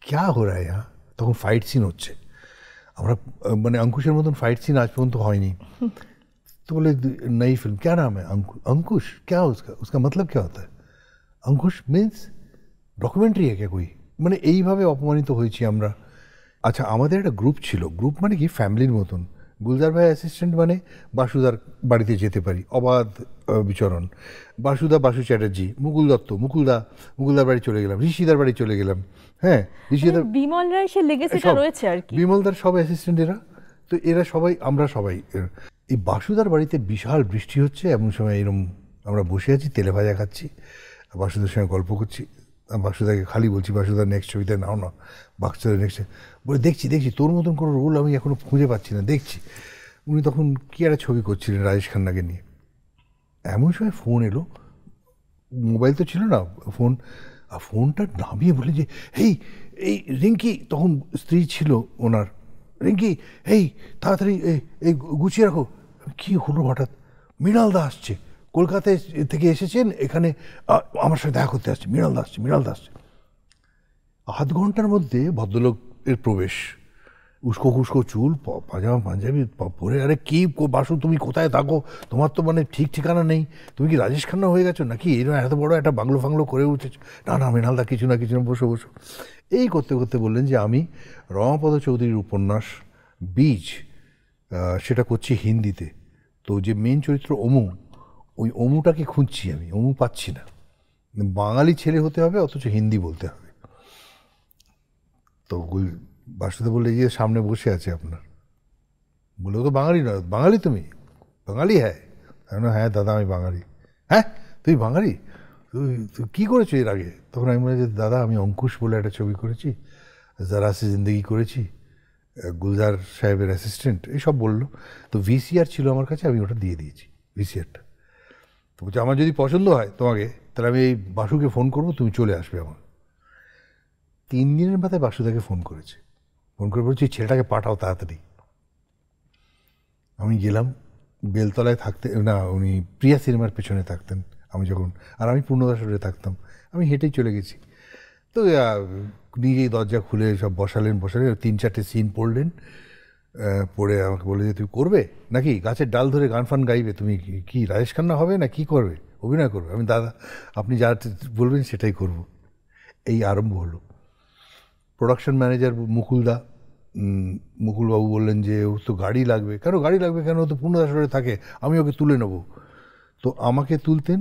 ক্যা হো রায়া তখন ফাইট সিন হচ্ছে আমরা মানে অঙ্কুশের মত ফাইট সিন আজ পর্যন্ত হয়নি তো বলে নাই ফিল্ম কি নাম ہے অঙ্কুশ কি আছে उसका उसका मतलब क्या होता है अंकुश मींस डॉक्यूमेंट्री है क्या कोई মানে এই ভাবে অপমানিত হইছি আমরা আচ্ছা আমাদের একটা গ্রুপ ছিল গ্রুপ মানে কি ফ্যামিলির মত গুলজার ভাই অ্যাসিস্ট্যান্ট মানে বাসুদার বাড়িতে যেতে পারি অবাধ বিচরণ বাসুদা বাসু চ্যাটার্জি মুকুল দত্ত মুকুলদা মুকুলদার বাড়ি চলে গেলাম ঋষিদার বাড়ি চলে গেলাম হ্যাঁ ঋষিদার মানে বিমল রায় সে লেগেসিটা রয়েছে আর কি বিমলদার সব অ্যাসিস্ট্যান্ট এরা তো এরা সবাই আমরা সবাই এই বাসুদার বাড়িতে বিশাল বৃষ্টি হচ্ছে এমন সময় এরম আমরা বসে আছি তেলে ভাজা খাচ্ছি বাসুদের সঙ্গে গল্প করছি বাক্সদাকে খালি বলছি বাক্সুদার নেক্সট ছবিতে নাও না বাক্সুদার নেক্সট বলে দেখছি দেখছি তোর মতন কোনো রোল আমি এখনও খুঁজে পাচ্ছি না দেখছি উনি তখন কী একটা ছবি করছিলেন রাজেশ খান্নাকে নিয়ে এমন সময় ফোন এলো মোবাইল তো ছিল না ফোন আর ফোনটা নামিয়ে বলে যে হেই এই রিঙ্কি তখন স্ত্রী ছিল ওনার রিঙ্কি হেই তাড়াতাড়ি এই গুছিয়ে রাখো কী হলো হঠাৎ মৃণালদা আসছে কলকাতায় থেকে এসেছেন এখানে আমার সাথে দেখা করতে আসছে মৃণাল দাস মৃণাল দাস আধ ঘন্টার মধ্যে ভদ্রলোক এর প্রবেশ উস্কো খুস্কো চুল পাজামা পাঞ্জাবি পরে আরে কি বাসু তুমি কোথায় থাকো তোমার তো মানে ঠিক ঠিকানা নেই তুমি কি রাজেশ খান্না হয়ে গেছো নাকি এরকম এত বড় একটা বাংলো ফাংলো করে উঠেছ না না মৃণালদা কিছু না কিছু না বসো বসো এই করতে করতে বললেন যে আমি রমাপদ চৌধুরীর উপন্যাস বীজ সেটা করছি হিন্দিতে তো যে মেন চরিত্র অমুক ওই অমুটাকে খুঁজছি আমি অমু পাচ্ছি না মানে বাঙালি ছেলে হতে হবে অথচ হিন্দি বলতে হবে তো গুল বাসুদেব বললে যে সামনে বসে আছে আপনার বলে তো বাঙালি নয় বাঙালি তুমি বাঙালি হ্যাঁ হ্যাঁ দাদা আমি বাঙালি হ্যাঁ তুই বাঙালি তুই তুই কী করেছো এর আগে তখন আমি বলে যে দাদা আমি অঙ্কুশ বলে একটা ছবি করেছি যারা জিন্দগি করেছি গুলজার সাহেবের অ্যাসিস্ট্যান্ট এইসব বললো তো ভিসিআর ছিল আমার কাছে আমি ওটা দিয়ে দিয়েছি ভিসিআরটা তো বলছে আমার যদি পছন্দ হয় তোমাকে তাহলে আমি এই বাসুকে ফোন করবো তুমি চলে আসবে আমার তিন দিনের মাথায় বাসু তাকে ফোন করেছে ফোন করে বলছি ছেলেটাকে পাঠাও তাড়াতাড়ি আমি গেলাম বেলতলায় থাকতে না উনি প্রিয়া সিনেমার পেছনে থাকতেন আমি যখন আর আমি পূর্ণদাসরে থাকতাম আমি হেঁটেই চলে গেছি তো নিজেই দরজা খুলে সব বসালেন বসালেন তিন চারটে সিন পড়লেন পড়ে আমাকে বলে যে তুমি করবে নাকি গাছের ডাল ধরে গান ফান গাইবে তুমি কি রাজেশ খান্না হবে না কি করবে অভিনয় করবে আমি দাদা আপনি যা বলবেন সেটাই করব এই আরম্ভ হলো প্রোডাকশন ম্যানেজার মুকুলদা মুকুলবাবু বললেন যে ওর তো গাড়ি লাগবে কেন গাড়ি লাগবে কেন ও তো পূর্ণদাসরে থাকে আমি ওকে তুলে নেব তো আমাকে তুলতেন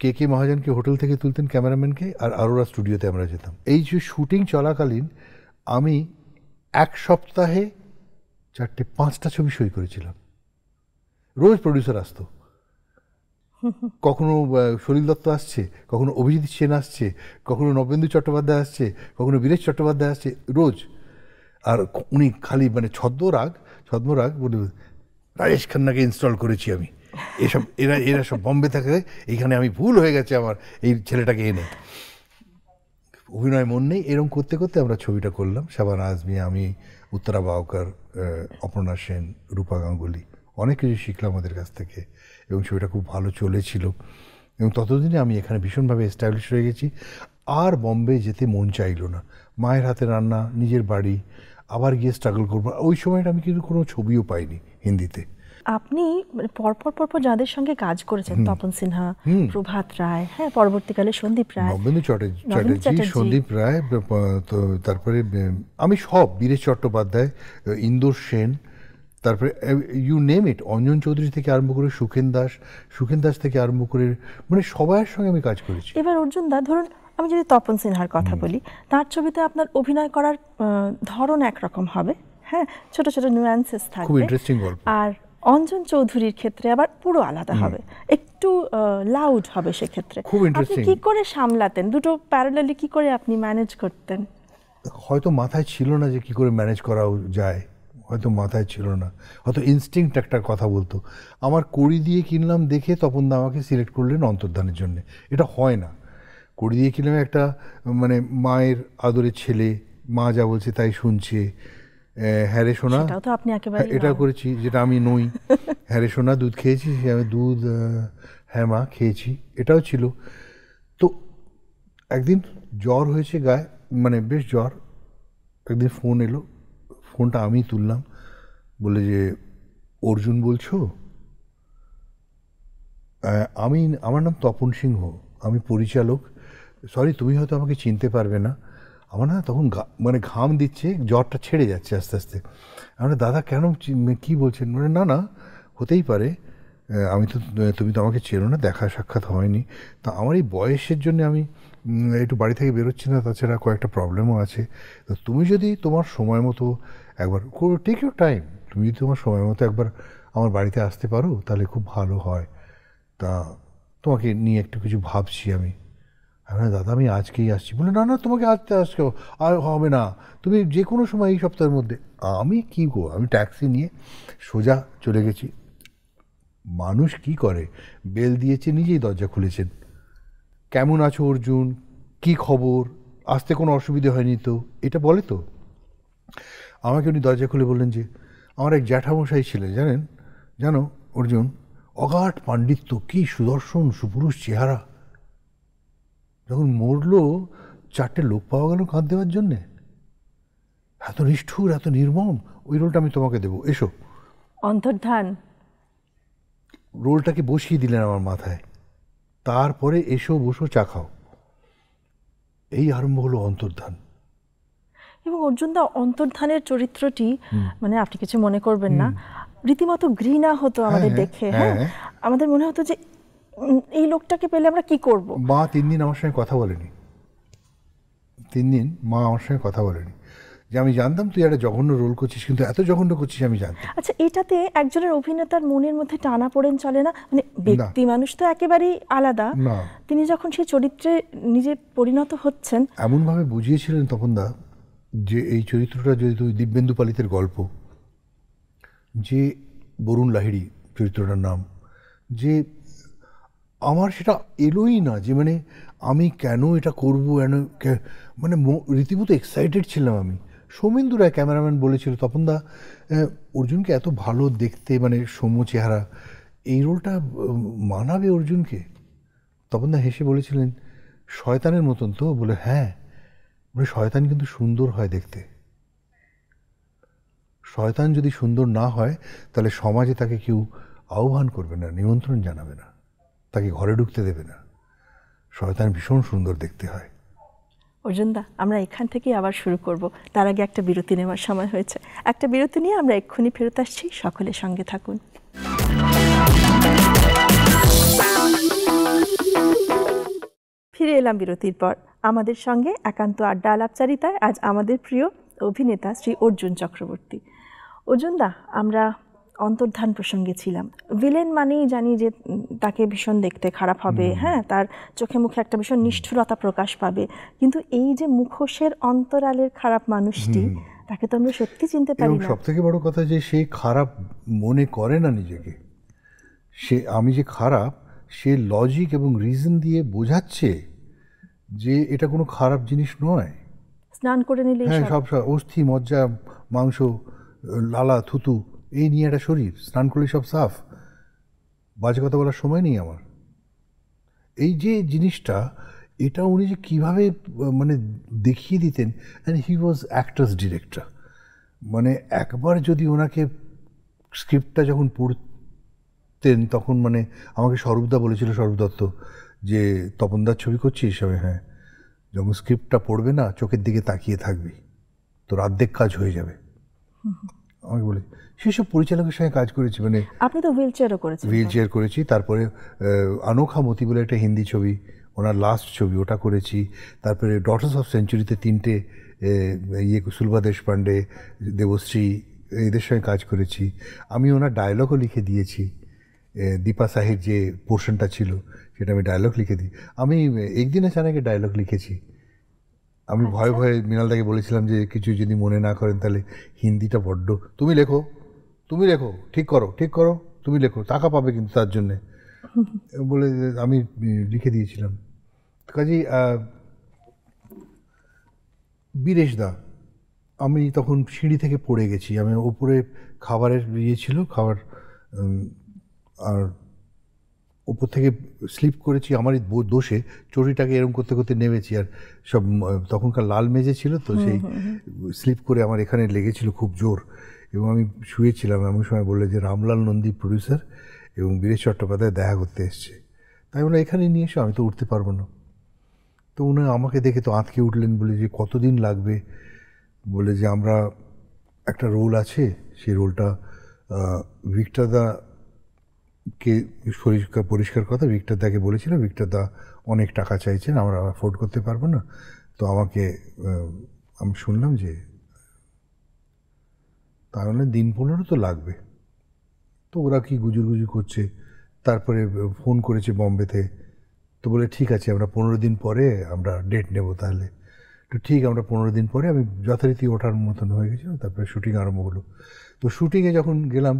কে কে মহাজনকে হোটেল থেকে তুলতেন ক্যামেরাম্যানকে আর আরোরা স্টুডিওতে আমরা যেতাম এই যে শুটিং চলাকালীন আমি এক সপ্তাহে চারটে পাঁচটা ছবি সই করেছিলাম রোজ প্রডিউসার আসতো কখনো সলিল দত্ত আসছে কখনো অভিজিৎ সেন আসছে কখনো নবেন্দু চট্টোপাধ্যায় আসছে কখনো বীরেশ চট্টোপাধ্যায় আসছে রোজ আর উনি খালি মানে ছদ্মরাগ ছদ্মরাগ বলে রাজেশ খান্নাকে ইনস্টল করেছি আমি এসব এরা এরা সব বম্বে থাকে এইখানে আমি ভুল হয়ে গেছে আমার এই ছেলেটাকে এনে অভিনয় মন নেই এরকম করতে করতে আমরা ছবিটা করলাম শাবানা আজমি আমি উত্তরা বাউকার অপর্ণা সেন রূপা গাঙ্গুলি অনেক কিছু শিখলাম আমাদের কাছ থেকে এবং ছবিটা খুব ভালো চলেছিল এবং ততদিনে আমি এখানে ভীষণভাবে এস্টাবলিশ হয়ে গেছি আর বম্বে যেতে মন চাইল না মায়ের হাতে রান্না নিজের বাড়ি আবার গিয়ে স্ট্রাগল করবো ওই সময়টা আমি কিন্তু কোনো ছবিও পাইনি হিন্দিতে আপনি মানে পরপর পরপর যাদের সঙ্গে কাজ করেছেন তপন সিনহা প্রভাত রায় হ্যাঁ পরবর্তীকালে সন্দীপ রায় নবেন্দু চট্টোপাধ্যায় সন্দীপ রায় তো তারপরে আমি সব বীরেশ চট্টোপাধ্যায় ইন্দোর সেন তারপরে you name it Anjan Chowdhury থেকে আরম্ভ করে সুখেন দাস সুখেন দাস থেকে আরম্ভ করে মানে সবার সঙ্গে আমি কাজ করেছি এবার অর্জুন দা ধরুন আমি যদি তপন সিনহার কথা বলি তার ছবিতে আপনার অভিনয় করার ধরন একরকম হবে হ্যাঁ ছোট ছোট নিউয়ান্সেস থাকবে ইন্টারেস্টিং আর অঞ্জন চৌধুরীর ক্ষেত্রে আবার পুরো আলাদা হবে একটু লাউড হবে সেক্ষেত্রে আপনি কি করে সামলাতেন দুটো প্যারালালি কি করে আপনি ম্যানেজ করতেন হয়তো মাথায় ছিল না যে কি করে ম্যানেজ করা যায় হয়তো মাথায় ছিল না হয়তো ইনস্টিংক্ট একটা কথা বলতো আমার কড়ি দিয়ে কিনলাম দেখে তপন দা আমাকে সিলেক্ট করলেন অন্তর্ধানের জন্য এটা হয় না কড়ি দিয়ে কিনলাম একটা মানে মায়ের আদরের ছেলে মা যা বলছে তাই শুনছে হ্যারে সোনা হ্যাঁ, এটা করেছি যেটা আমি নই হ্যারে সোনা দুধ খেয়েছি আমি দুধ হ্যাঁ মা খেয়েছি এটাও ছিল তো একদিন জ্বর হয়েছে গায়ে মানে বেশ জ্বর একদিন ফোন এলো ফোনটা আমি তুললাম বলে যে অর্জুন বলছো আমি আমার নাম তপন সিংহ আমি পরিচালক সরি তুমি হয়তো আমাকে চিনতে পারবে না আমার না তখন মানে ঘাম দিচ্ছে জ্বরটা ছেড়ে যাচ্ছে আস্তে আস্তে আমার দাদা কেন কি বলছেন মানে না না হতেই পারে আমি তো তুমি তো আমাকে চেনো না দেখা সাক্ষাৎ হয়নি তা আমার এই বয়সের জন্য আমি একটু বাড়ি থেকে বেরোচ্ছি না তাছাড়া কয়েকটা প্রবলেমও আছে তো তুমি যদি তোমার সময় মতো একবার টেক ইউর টাইম তুমি যদি তোমার সময় মতো একবার আমার বাড়িতে আসতে পারো তাহলে খুব ভালো হয় তা তোমাকে নিয়ে একটু কিছু ভাবছি আমি হ্যাঁ দাদা আমি আজকেই আসছি বলে না না তোমাকে আসতে আসতে আর হবে না তুমি যে কোনো সময় এই সপ্তাহের মধ্যে আমি কী গো আমি ট্যাক্সি নিয়ে সোজা চলে গেছি মানুষ কি করে বেল দিয়েছে নিজেই দরজা খুলেছেন কেমন আছো অর্জুন কি খবর আসতে কোনো অসুবিধে হয়নি তো এটা বলে তো আমাকে উনি দরজা খুলে বললেন যে আমার এক জ্যাঠামশাই ছিলেন জানেন জানো অর্জুন অগাট পাণ্ডিত্য কি সুদর্শন সুপুরুষ চেহারা যখন মরলো চারটে লোক পাওয়া গেল কাঁধ দেওয়ার জন্যে এত নিষ্ঠুর এত নির্মম ওই রোলটা আমি তোমাকে দেবো এসো অন্তর্ধান রোলটাকে বসিয়ে দিলেন আমার মাথায় তারপরে এসো বসো চা খাও এই আরম্ভ হলো অন্তর্ধান এবং অর্জুন দা অন্তর্ধানের চরিত্রটি মানে আপনি কিছু মনে করবেন না রীতিমতো ঘৃণা হতো আমাদের হ্যাঁ, দেখে হ্যাঁ? হ্যাঁ আমাদের মনে হতো যে এই লোকটাকে পেলে আমরা কি করব মা তিন দিন আমার সঙ্গে কথা বলেনি তিন দিন মা আমার সঙ্গে কথা বলেনি যে আমি জানতাম তুই একটা জঘন্য রোল করছিস কিন্তু এত জঘন্য করছিস আমি জানতাম আচ্ছা এটাতে একজনের অভিনেতার মনের মধ্যে টানা পড়েন চলে না মানে ব্যক্তি মানুষ তো একেবারেই আলাদা তিনি যখন সেই চরিত্রে নিজে পরিণত হচ্ছেন এমনভাবে বুঝিয়েছিলেন তখন দা যে এই চরিত্রটা যদি তুই দিব্যেন্দু পালিতের গল্প যে বরুণ লাহিড়ি চরিত্রটার নাম যে আমার সেটা এলোই না যে মানে আমি কেন এটা করবো কেন মানে রীতিমতো এক্সাইটেড ছিলাম আমি সৌমেন্দু রায় ক্যামেরাম্যান বলেছিল তপনদা অর্জুনকে এত ভালো দেখতে মানে সৌম্য চেহারা এই রোলটা মানাবে অর্জুনকে তপনদা হেসে বলেছিলেন শয়তানের মতন তো বলে হ্যাঁ বলে শয়তান কিন্তু সুন্দর হয় দেখতে শয়তান যদি সুন্দর না হয় তাহলে সমাজে তাকে কেউ আহ্বান করবে না নিমন্ত্রণ জানাবে না তাকে ঘরে ঢুকতে দেবে না শয়তান ভীষণ সুন্দর দেখতে হয় অর্জুনদা আমরা এখান থেকেই আবার শুরু করব তার আগে একটা বিরতি নেওয়ার সময় হয়েছে একটা বিরতি নিয়ে আমরা এক্ষুনি ফেরত আসছি সকলের সঙ্গে থাকুন ফিরে এলাম বিরতির পর আমাদের সঙ্গে একান্ত আড্ডা আলাপচারিতায় আজ আমাদের প্রিয় অভিনেতা শ্রী অর্জুন চক্রবর্তী অর্জুনদা আমরা অন্তর্ধান প্রসঙ্গে ছিলাম ভিলেন মানেই জানি যে তাকে ভীষণ দেখতে খারাপ হবে হ্যাঁ তার চোখে মুখে একটা ভীষণ নিষ্ঠুরতা প্রকাশ পাবে কিন্তু এই যে মুখোশের অন্তরালের খারাপ মানুষটি তাকে তো আমরা সত্যি চিনতে পারি না থেকে বড় কথা যে সে খারাপ মনে করে না নিজেকে সে আমি যে খারাপ সে লজিক এবং রিজন দিয়ে বোঝাচ্ছে যে এটা কোনো খারাপ জিনিস নয় স্নান করে নিলে হ্যাঁ সব অস্থি মজ্জা মাংস লালা থুতু এই নিয়ে একটা শরীর স্নান করলে সব সাফ বাজে কথা বলার সময় নেই আমার এই যে জিনিসটা এটা উনি যে কীভাবে মানে দেখিয়ে দিতেন and he was actors director মানে একবার যদি ওনাকে স্ক্রিপ্টটা যখন পড়তেন তখন মানে আমাকে সরূপদা বলেছিল স্বরূপ দত্ত যে তপনদার ছবি করছি হিসাবে হ্যাঁ যখন স্ক্রিপ্টটা পড়বে না চোখের দিকে তাকিয়ে থাকবি তোর অর্ধেক কাজ হয়ে যাবে আমাকে বলে সেসব পরিচালকের সঙ্গে কাজ করেছি মানে আপনি তো হুইল চেয়ারও করেছেন হুইল চেয়ার করেছি তারপরে আনোখা মতি বলে একটা হিন্দি ছবি ওনার লাস্ট ছবি ওটা করেছি তারপরে ডটার্স অফ সেঞ্চুরিতে তিনটে ইয়ে সুলভা দেশপাণ্ডে দেবশ্রী এদের সঙ্গে কাজ করেছি আমি ওনার ডায়লগও লিখে দিয়েছি দীপা সাহের যে পোর্শনটা ছিল সেটা আমি ডায়লগ লিখে দিই আমি একদিনে চানাকে ডায়লগ লিখেছি আমি ভয়ে আচ্ছা। ভয়ে মৃণালদাকে বলেছিলাম যে কিছু যদি মনে না করেন তাহলে হিন্দিটা বড্ড তুমি লেখো তুমি লেখো ঠিক করো ঠিক করো তুমি লেখো টাকা পাবে কিন্তু তার জন্যে বলে আমি লিখে দিয়েছিলাম কাজেই দা আমি তখন সিঁড়ি থেকে পড়ে গেছি আমি ওপরে খাবারের ইয়ে ছিল খাবার আর উপর থেকে স্লিপ করেছি আমারই দোষে চটিটাকে এরম করতে করতে নেমেছি আর সব তখনকার লাল মেজে ছিল তো সেই স্লিপ করে আমার এখানে লেগেছিল খুব জোর এবং আমি শুয়েছিলাম এমন সময় বললে যে রামলাল নন্দী প্রডিউসার এবং বীরেশ চট্টোপাধ্যায় দেখা করতে এসছে তাই বললাম এখানে নিয়ে এসো আমি তো উঠতে পারবো না তো উনি আমাকে দেখে তো আঁতকে উঠলেন বলে যে কতদিন লাগবে বলে যে আমরা একটা রোল আছে সেই রোলটা দা কে পরিষ্কার পরিষ্কার কথা ভিক্টর দাকে বলেছিলাম ভিক্টর দা অনেক টাকা চাইছেন আমরা অ্যাফোর্ড করতে পারবো না তো আমাকে আমি শুনলাম যে তাহলে দিন পনেরো তো লাগবে তো ওরা কি গুজুর গুজুর করছে তারপরে ফোন করেছে বম্বেতে তো বলে ঠিক আছে আমরা পনেরো দিন পরে আমরা ডেট নেব তাহলে তো ঠিক আমরা পনেরো দিন পরে আমি যথারীতি ওঠার মতন হয়ে গেছিলাম তারপরে শুটিং আরম্ভ হলো তো শুটিংয়ে যখন গেলাম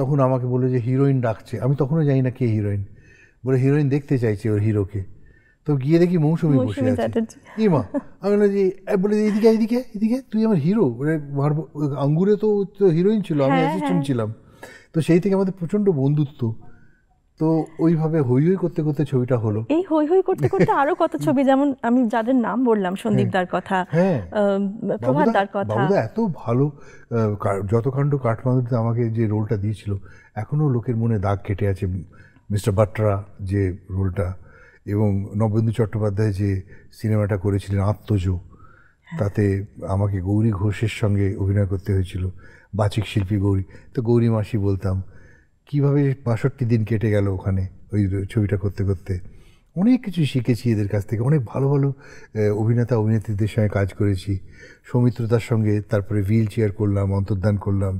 তখন আমাকে বলে যে হিরোইন ডাকছে আমি তখনও জানি না কে হিরোইন বলে হিরোইন দেখতে চাইছে ওর হিরোকে তো গিয়ে দেখি মৌসুমি বসে আছে ইমা আমি বললাম যে বলে এদিকে এদিকে এদিকে তুই আমার হিরো আঙ্গুরে তো হিরোইন ছিল আমি অ্যাসিস্ট্যান্ট ছিলাম তো সেই থেকে আমাদের প্রচণ্ড বন্ধুত্ব তো ওইভাবে হই হই করতে করতে ছবিটা হলো এই হই হই করতে করতে আরো কত ছবি যেমন আমি যাদের নাম বললাম সন্দীপ হ্যাঁ। দার কথা হ্যাঁ। প্রভাত দার কথা এত ভালো যতকাণ্ড কাঠমান্ডুতে আমাকে যে রোলটা দিয়েছিল এখনো লোকের মনে দাগ কেটে আছে মিস্টার বাট্রা যে রোলটা এবং নবেন্দু চট্টোপাধ্যায় যে সিনেমাটা করেছিলেন আত্মজ হ্যাঁ। তাতে আমাকে গৌরী ঘোষের সঙ্গে অভিনয় করতে হয়েছিল বাচিক শিল্পী গৌরী তো গৌরী মাসি বলতাম কীভাবে বাষট্টি দিন কেটে গেল ওখানে ওই ছবিটা করতে করতে অনেক কিছু শিখেছি এদের কাছ থেকে অনেক ভালো ভালো অভিনেতা অভিনেত্রীদের সঙ্গে কাজ করেছি সৌমিত্রতার সঙ্গে তারপরে হুইল চেয়ার করলাম অন্তর্দান করলাম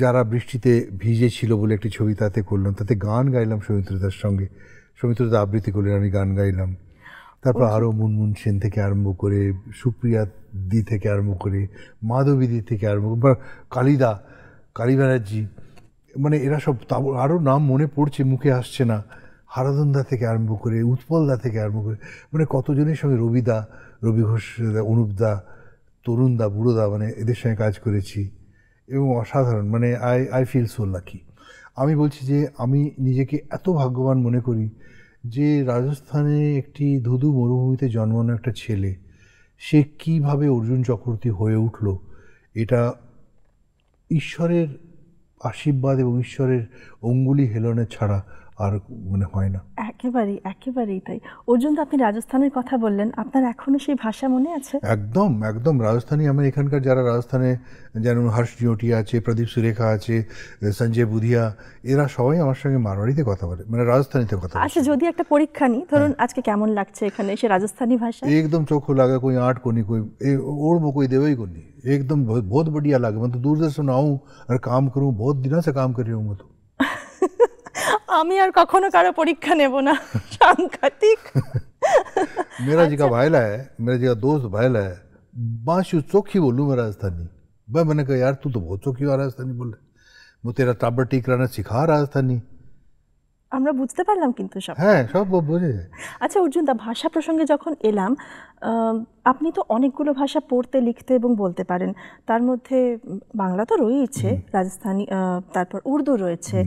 যারা বৃষ্টিতে ভিজে ছিল বলে একটি ছবি তাতে করলাম তাতে গান গাইলাম সৌমিত্রতার সঙ্গে সৌমিত্রতা আবৃত্তি করলেন আমি গান গাইলাম তারপর আচ্ছা। আরও মুনমুন সেন থেকে আরম্ভ করে সুপ্রিয়া দি থেকে আরম্ভ করে মাধবী দি থেকে আরম্ভ করে কালিদা কালী ব্যানার্জি মানে এরা সব আরও নাম মনে পড়ছে মুখে আসছে না হারাদন্দা থেকে আরম্ভ করে উৎপলদা থেকে আরম্ভ করে মানে কতজনের সঙ্গে রবিদা রবি ঘোষ অনুপদা তরুণদা বুড়োদা মানে এদের সঙ্গে কাজ করেছি এবং অসাধারণ মানে I I feel so lucky আমি বলছি যে আমি নিজেকে এত ভাগ্যবান মনে করি যে রাজস্থানে একটি ধুধু মরুভূমিতে জন্মানো একটা ছেলে সে কিভাবে অর্জুন চক্রবর্তী হয়ে উঠল এটা ঈশ্বরের আশীর্বাদ এবং ঈশ্বরের অঙ্গুলি হেলনে ছাড়া আর মনে হয় না একেবারেই একেবারেই তাই অর্জুন আপনি রাজস্থানের কথা বললেন আপনার এখনও সেই ভাষা মনে আছে একদম একদম রাজস্থানি আমার এখানকার যারা রাজস্থানে যেমন হর্ষ জিওটি আছে প্রদীপ সুরেখা আছে সঞ্জয় বুধিয়া এরা সবাই আমার সঙ্গে মারোয়ারিতে কথা বলে মানে রাজস্থানিতে কথা আচ্ছা যদি একটা পরীক্ষা নিই ধরুন হ্যাঁ। আজকে কেমন লাগছে এখানে এসে রাজস্থানি ভাষা একদম চোখ লাগা কই আট কোনি কই ওর মো कोई देवा ही को नहीं एकदम बहुत बढ़िया लगे मैं तो दूर से सुनाऊँ और काम करूँ बहुत दिनों से আমি আর কখনো কারো পরীক্ষা নেব না সাংঘাতিক মেরা जी আচ্ছা। ভাইলা भाईला মেরা मेरा जी ভাইলা दोस्त বাঁশু চোখি বলু चोखी बोलूँ मैं राजस्थानी भाई मैंने कहा यार तू तो बहुत चौकी हुआ राजस्थानी बोले वो तेरा ताबर আমরা বুঝতে পারলাম কিন্তু সব হ্যাঁ সব বুঝে আচ্ছা অর্জুন দা ভাষা প্রসঙ্গে যখন এলাম আপনি তো অনেকগুলো ভাষা পড়তে লিখতে এবং বলতে পারেন তার মধ্যে বাংলা তো রয়েছে রাজস্থানী তারপর উর্দু রয়েছে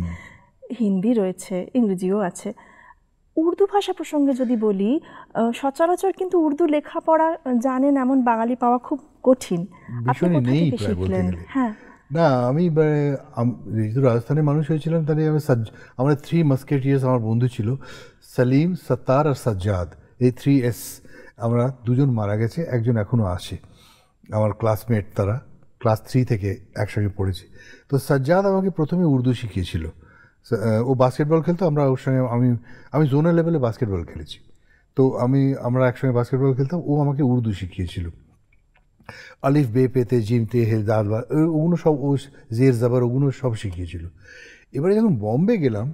হিন্দি রয়েছে ইংরেজিও আছে উর্দু ভাষা প্রসঙ্গে যদি বলি সচরাচর কিন্তু উর্দু লেখাপড়া জানেন এমন বাঙালি পাওয়া খুব কঠিন হ্যাঁ না আমি মানে, যেহেতু রাজস্থানের মানুষ হয়েছিলাম তাহলে আমি সাজ আমার থ্রি মাস্কেটিয়ার্স আমার বন্ধু ছিল সালিম সত্তার আর সাজ্জাদ এই থ্রি এস আমরা দুজন মারা গেছে একজন এখনও আসে আমার ক্লাসমেট তারা ক্লাস থ্রি থেকে একসঙ্গে পড়েছি তো সাজ্জাদ আমাকে প্রথমে উর্দু শিখিয়েছিল Uh, ও বাস্কেটবল খেলতো আমরা ওর সঙ্গে আমি আমি জোনের লেভেলে বাস্কেটবল খেলেছি তো আমি আমরা একসঙ্গে বাস্কেটবল খেলতাম ও আমাকে উর্দু শিখিয়েছিল আলিফ বে পেতে জিমতে হে দাদ ওগুলো সব ও জের জাবার ওগুলো সব শিখিয়েছিল এবারে যখন বম্বে গেলাম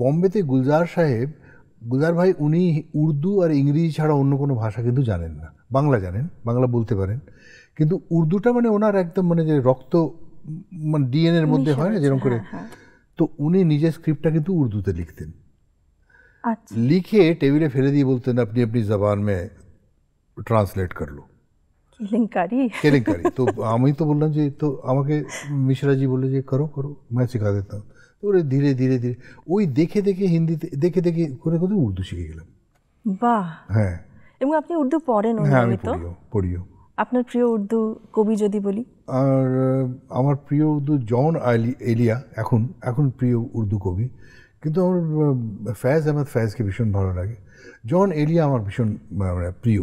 বম্বেতে গুলজার সাহেব গুলজার ভাই উনি উর্দু আর ইংরেজি ছাড়া অন্য কোনো ভাষা কিন্তু জানেন না বাংলা জানেন বাংলা বলতে পারেন কিন্তু উর্দুটা মানে ওনার একদম মানে যে রক্ত মানে ডিএনএর মধ্যে হয় না যেরকম করে হ্যাঁ, হ্যাঁ। তো উনি নিজের স্ক্রিপ্টটা কিন্তু উর্দুতে লিখতেন লিখে টেবিলে ফেলে দিয়ে বলতেন আপনি আপনি জবান মে ট্রান্সলেট কর লো কেলেঙ্কারি কেলেঙ্কারি তো আমি তো বললাম যে তো আমাকে মিশ্রাজি বললো যে করো করো मैं सिखा देता हूँ তো ওরে ধীরে ধীরে ধীরে ওই দেখে দেখে হিন্দিতে দেখে দেখে করে করে উর্দু শিখে গেলাম বাহ হ্যাঁ এবং আপনি উর্দু পড়েন হ্যাঁ আমি পড়িও পড়িও আপনার প্রিয় উর্দু কবি যদি বলি আর আমার প্রিয় উর্দু জন আলি এলিয়া এখন এখন প্রিয় উর্দু কবি কিন্তু আমার ফ্যাজ আহমেদ ফ্যাজকে ভীষণ ভালো লাগে জন এলিয়া আমার ভীষণ মানে প্রিয়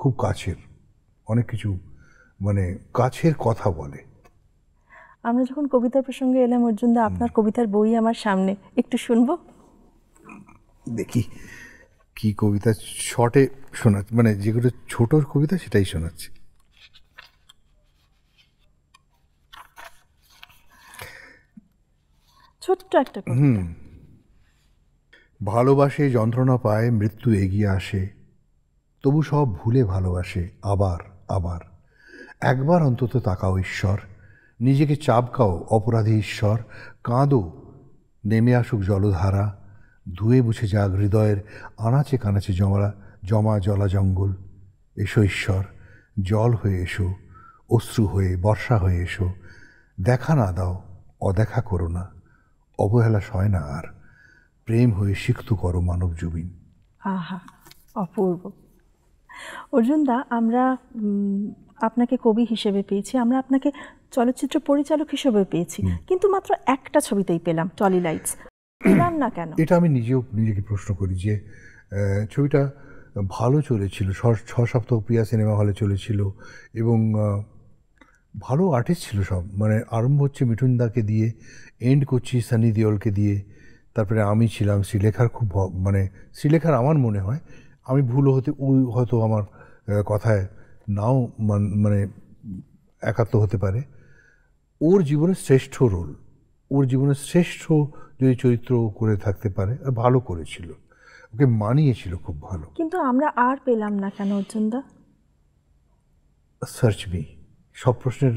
খুব কাছের অনেক কিছু মানে কাছের কথা বলে আমরা যখন কবিতার প্রসঙ্গে এলাম জন্য আপনার কবিতার বই আমার সামনে একটু শুনবো দেখি কি কবিতা শর্টে শোনাচ্ছে মানে যেগুলো ছোটোর কবিতা সেটাই শোনাচ্ছে ছোট্ট একটা হুম ভালোবাসে যন্ত্রণা পায় মৃত্যু এগিয়ে আসে তবু সব ভুলে ভালোবাসে আবার আবার একবার অন্তত তাকাও ঈশ্বর নিজেকে চাপকাও অপরাধী ঈশ্বর কাঁদো নেমে আসুক জলধারা ধুয়ে বুঝে যাক হৃদয়ের আনাচে কানাচে জমা জমা জলা জঙ্গল এসো ঈশ্বর জল হয়ে এসো অশ্রু হয়ে বর্ষা হয়ে এসো দেখা না দাও অদেখা করো না অবহেলা সয় না আর প্রেম হয়ে সিক্ত করো মানব জমিন আহা অপূর্ব অর্জুনদা আমরা আপনাকে কবি হিসেবে পেয়েছি আমরা আপনাকে চলচ্চিত্র পরিচালক হিসেবে পেয়েছি কিন্তু মাত্র একটা ছবিতেই পেলাম টলি লাইটস পেলাম না কেন এটা আমি নিজেও নিজেকে প্রশ্ন করি যে ছবিটা ভালো চলেছিল ছ সপ্তাহ প্রিয়া সিনেমা হলে চলেছিল এবং ভালো আর্টিস্ট ছিল সব মানে আরম্ভ হচ্ছে মিঠুন দাকে দিয়ে এন্ড করছি সানি দেওয়ালকে দিয়ে তারপরে আমি ছিলাম শ্রীলেখার খুব মানে শ্রীলেখার আমার মনে হয় আমি ভুলও হতে ওই হয়তো আমার কথায় নাও মানে একাত্ম হতে পারে ওর জীবনের শ্রেষ্ঠ রোল ওর জীবনের শ্রেষ্ঠ যদি চরিত্র করে থাকতে পারে ভালো করেছিল ওকে মানিয়েছিল খুব ভালো কিন্তু আমরা আর পেলাম না কেন অর্জুনদা সার্চ মি সব প্রশ্নের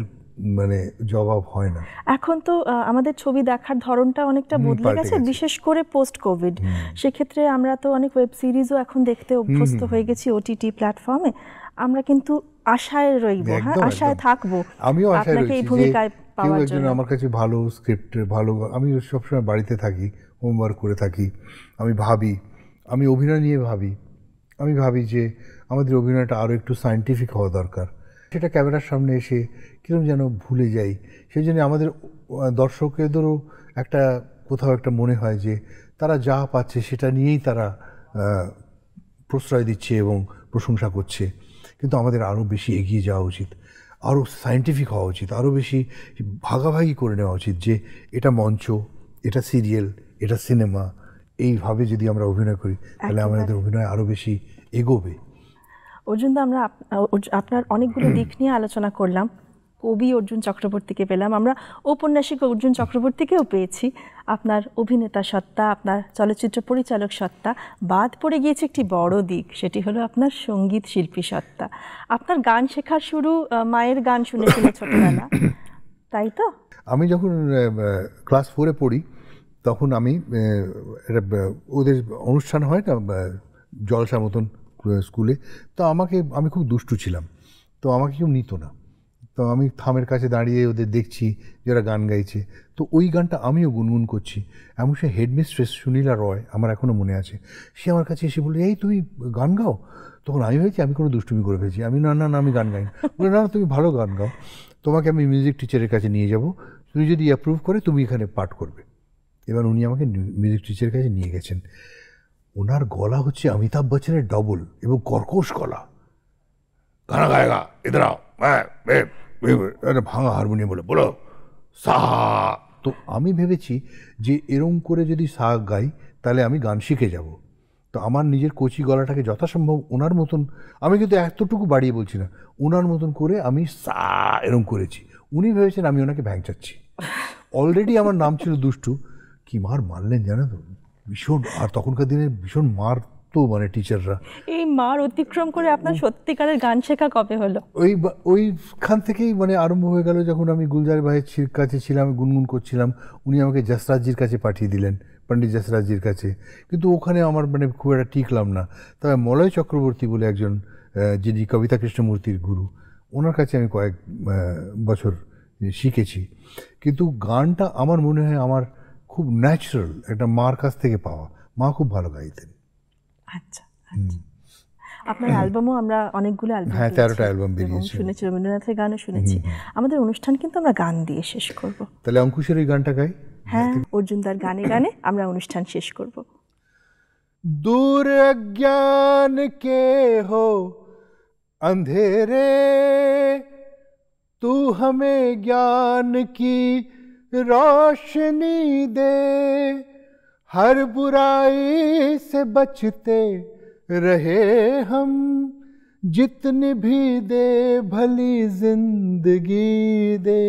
মানে জবাব হয় না এখন তো আমাদের ছবি দেখার ধরনটা অনেকটা বদলে গেছে বিশেষ করে পোস্ট কোভিড সেক্ষেত্রে আমরা তো অনেক ওয়েব সিরিজও এখন দেখতে অভ্যস্ত হয়ে গেছি ওটিটি প্ল্যাটফর্মে আমরা কিন্তু আশায় রইব হ্যাঁ আশায় থাকবো আমিও আশায় রইছি এই ভূমিকায় পাওয়ার জন্য আমার কাছে ভালো স্ক্রিপ্ট ভালো আমি সবসময় বাড়িতে থাকি হোমওয়ার্ক করে থাকি আমি ভাবি আমি অভিনয় নিয়ে ভাবি আমি ভাবি যে আমাদের অভিনয়টা আরও একটু সায়েন্টিফিক হওয়া দরকার সেটা ক্যামেরার সামনে এসে কীরকম যেন ভুলে যাই সেই জন্য আমাদের দর্শকেদেরও একটা কোথাও একটা মনে হয় যে তারা যা পাচ্ছে সেটা নিয়েই তারা প্রশ্রয় দিচ্ছে এবং প্রশংসা করছে কিন্তু আমাদের আরও বেশি এগিয়ে যাওয়া উচিত আরও সায়েন্টিফিক হওয়া উচিত আরও বেশি ভাগাভাগি করে নেওয়া উচিত যে এটা মঞ্চ এটা সিরিয়াল এটা সিনেমা এইভাবে যদি আমরা অভিনয় করি তাহলে আমাদের অভিনয় আরও বেশি এগোবে অর্জুন আমরা আপনার অনেকগুলো দিক নিয়ে আলোচনা করলাম কবি অর্জুন চক্রবর্তীকে পেলাম আমরা ঔপন্যাসিক অর্জুন চক্রবর্তীকেও পেয়েছি আপনার অভিনেতা সত্তা আপনার চলচ্চিত্র পরিচালক সত্তা বাদ পড়ে গিয়েছে একটি বড় দিক সেটি হলো আপনার সঙ্গীত শিল্পী সত্তা আপনার গান শেখার শুরু মায়ের গান শুনে শুনে ছোটবেলা তাই তো আমি যখন ক্লাস ফোরে পড়ি তখন আমি ওদের অনুষ্ঠান হয় না জলসার মতন স্কুলে তো আমাকে আমি খুব দুষ্টু ছিলাম তো আমাকে কেউ নিত না তো আমি থামের কাছে দাঁড়িয়ে ওদের দেখছি যারা গান গাইছে তো ওই গানটা আমিও গুনগুন করছি এমন সে হেডমিস্ট্রেস সুনীলা রয় আমার এখনও মনে আছে সে আমার কাছে এসে বললো এই তুমি গান গাও তখন আমি হয়েছি আমি কোনো দুষ্টুমি করে ফেলেছি আমি না না না আমি গান গাই না বলে না তুমি ভালো গান গাও তোমাকে আমি মিউজিক টিচারের কাছে নিয়ে যাব তুমি যদি অ্যাপ্রুভ করে তুমি এখানে পাঠ করবে এবার উনি আমাকে মিউজিক টিচারের কাছে নিয়ে গেছেন ওনার গলা হচ্ছে অমিতাভ বচ্চনের ডবল এবং কর্কশ গলা গানা গায়গা এদের হ্যাঁ, ভাঙা হারমোনিয়াম বলে বলো সা তো আমি ভেবেছি যে এরম করে যদি সা গাই তাহলে আমি গান শিখে যাব তো আমার নিজের কচি গলাটাকে যথাসম্ভব ওনার মতন আমি কিন্তু এতটুকু বাড়িয়ে বলছি না ওনার মতন করে আমি সা এরম করেছি উনি ভেবেছেন আমি ওনাকে ভ্যাংচাচ্ছি অলরেডি আমার নাম ছিল দুষ্টু কি মার মানলেন জানো তো ভীষণ আর তখনকার দিনে ভীষণ মার তো মানে টিচাররা এই মার অতিক্রম করে আপনার সত্যিকারের গান শেখা কবে হলো ওই ওইখান থেকেই মানে আরম্ভ হয়ে গেল যখন আমি গুলজার ভাইয়ের কাছে ছিলাম গুনগুন করছিলাম উনি আমাকে জাসরাজজির কাছে পাঠিয়ে দিলেন পণ্ডিত জাসরাজজির কাছে কিন্তু ওখানে আমার মানে খুব একটা টিকলাম না তবে মলয় চক্রবর্তী বলে একজন যিনি কবিতা কৃষ্ণমূর্তির গুরু ওনার কাছে আমি কয়েক বছর শিখেছি কিন্তু গানটা আমার মনে হয় আমার খুব ন্যাচারাল একটা মার কাছ থেকে পাওয়া মা খুব ভালো গাইতেন আচ্ছা, আচ্ছা। আপনার অ্যালবামও আমরা অনেকগুলো অ্যালবাম হ্যাঁ তেরোটা অ্যালবাম বেরিয়েছে শুনেছি রবীন্দ্রনাথের গানও শুনেছি আমাদের অনুষ্ঠান কিন্তু আমরা গান দিয়ে শেষ করব তাহলে অঙ্কুশের এই গানটা গাই হ্যাঁ অর্জুন তার গানে গানে আমরা অনুষ্ঠান শেষ করব दूर अज्ञान के हो अंधेरे तू हमें ज्ञान की रोशनी दे हर बुराई से बचते रहे हम जितनी भी दे भली जिंदगी दे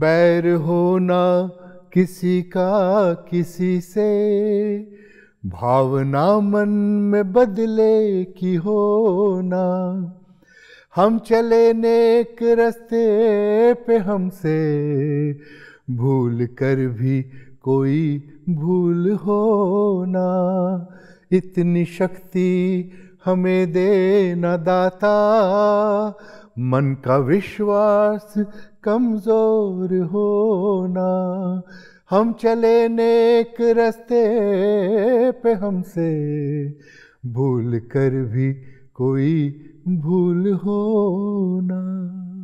बैर होना किसी का किसी से भावना मन में बदले की होना हम चले नेक रस्ते पे हमसे भूल कर भी कोई भूल हो ना इतनी शक्ति हमें दे न दाता मन का विश्वास कमज़ोर हो ना हम चले नेक रस्ते पे हमसे भूल कर भी कोई भूल हो ना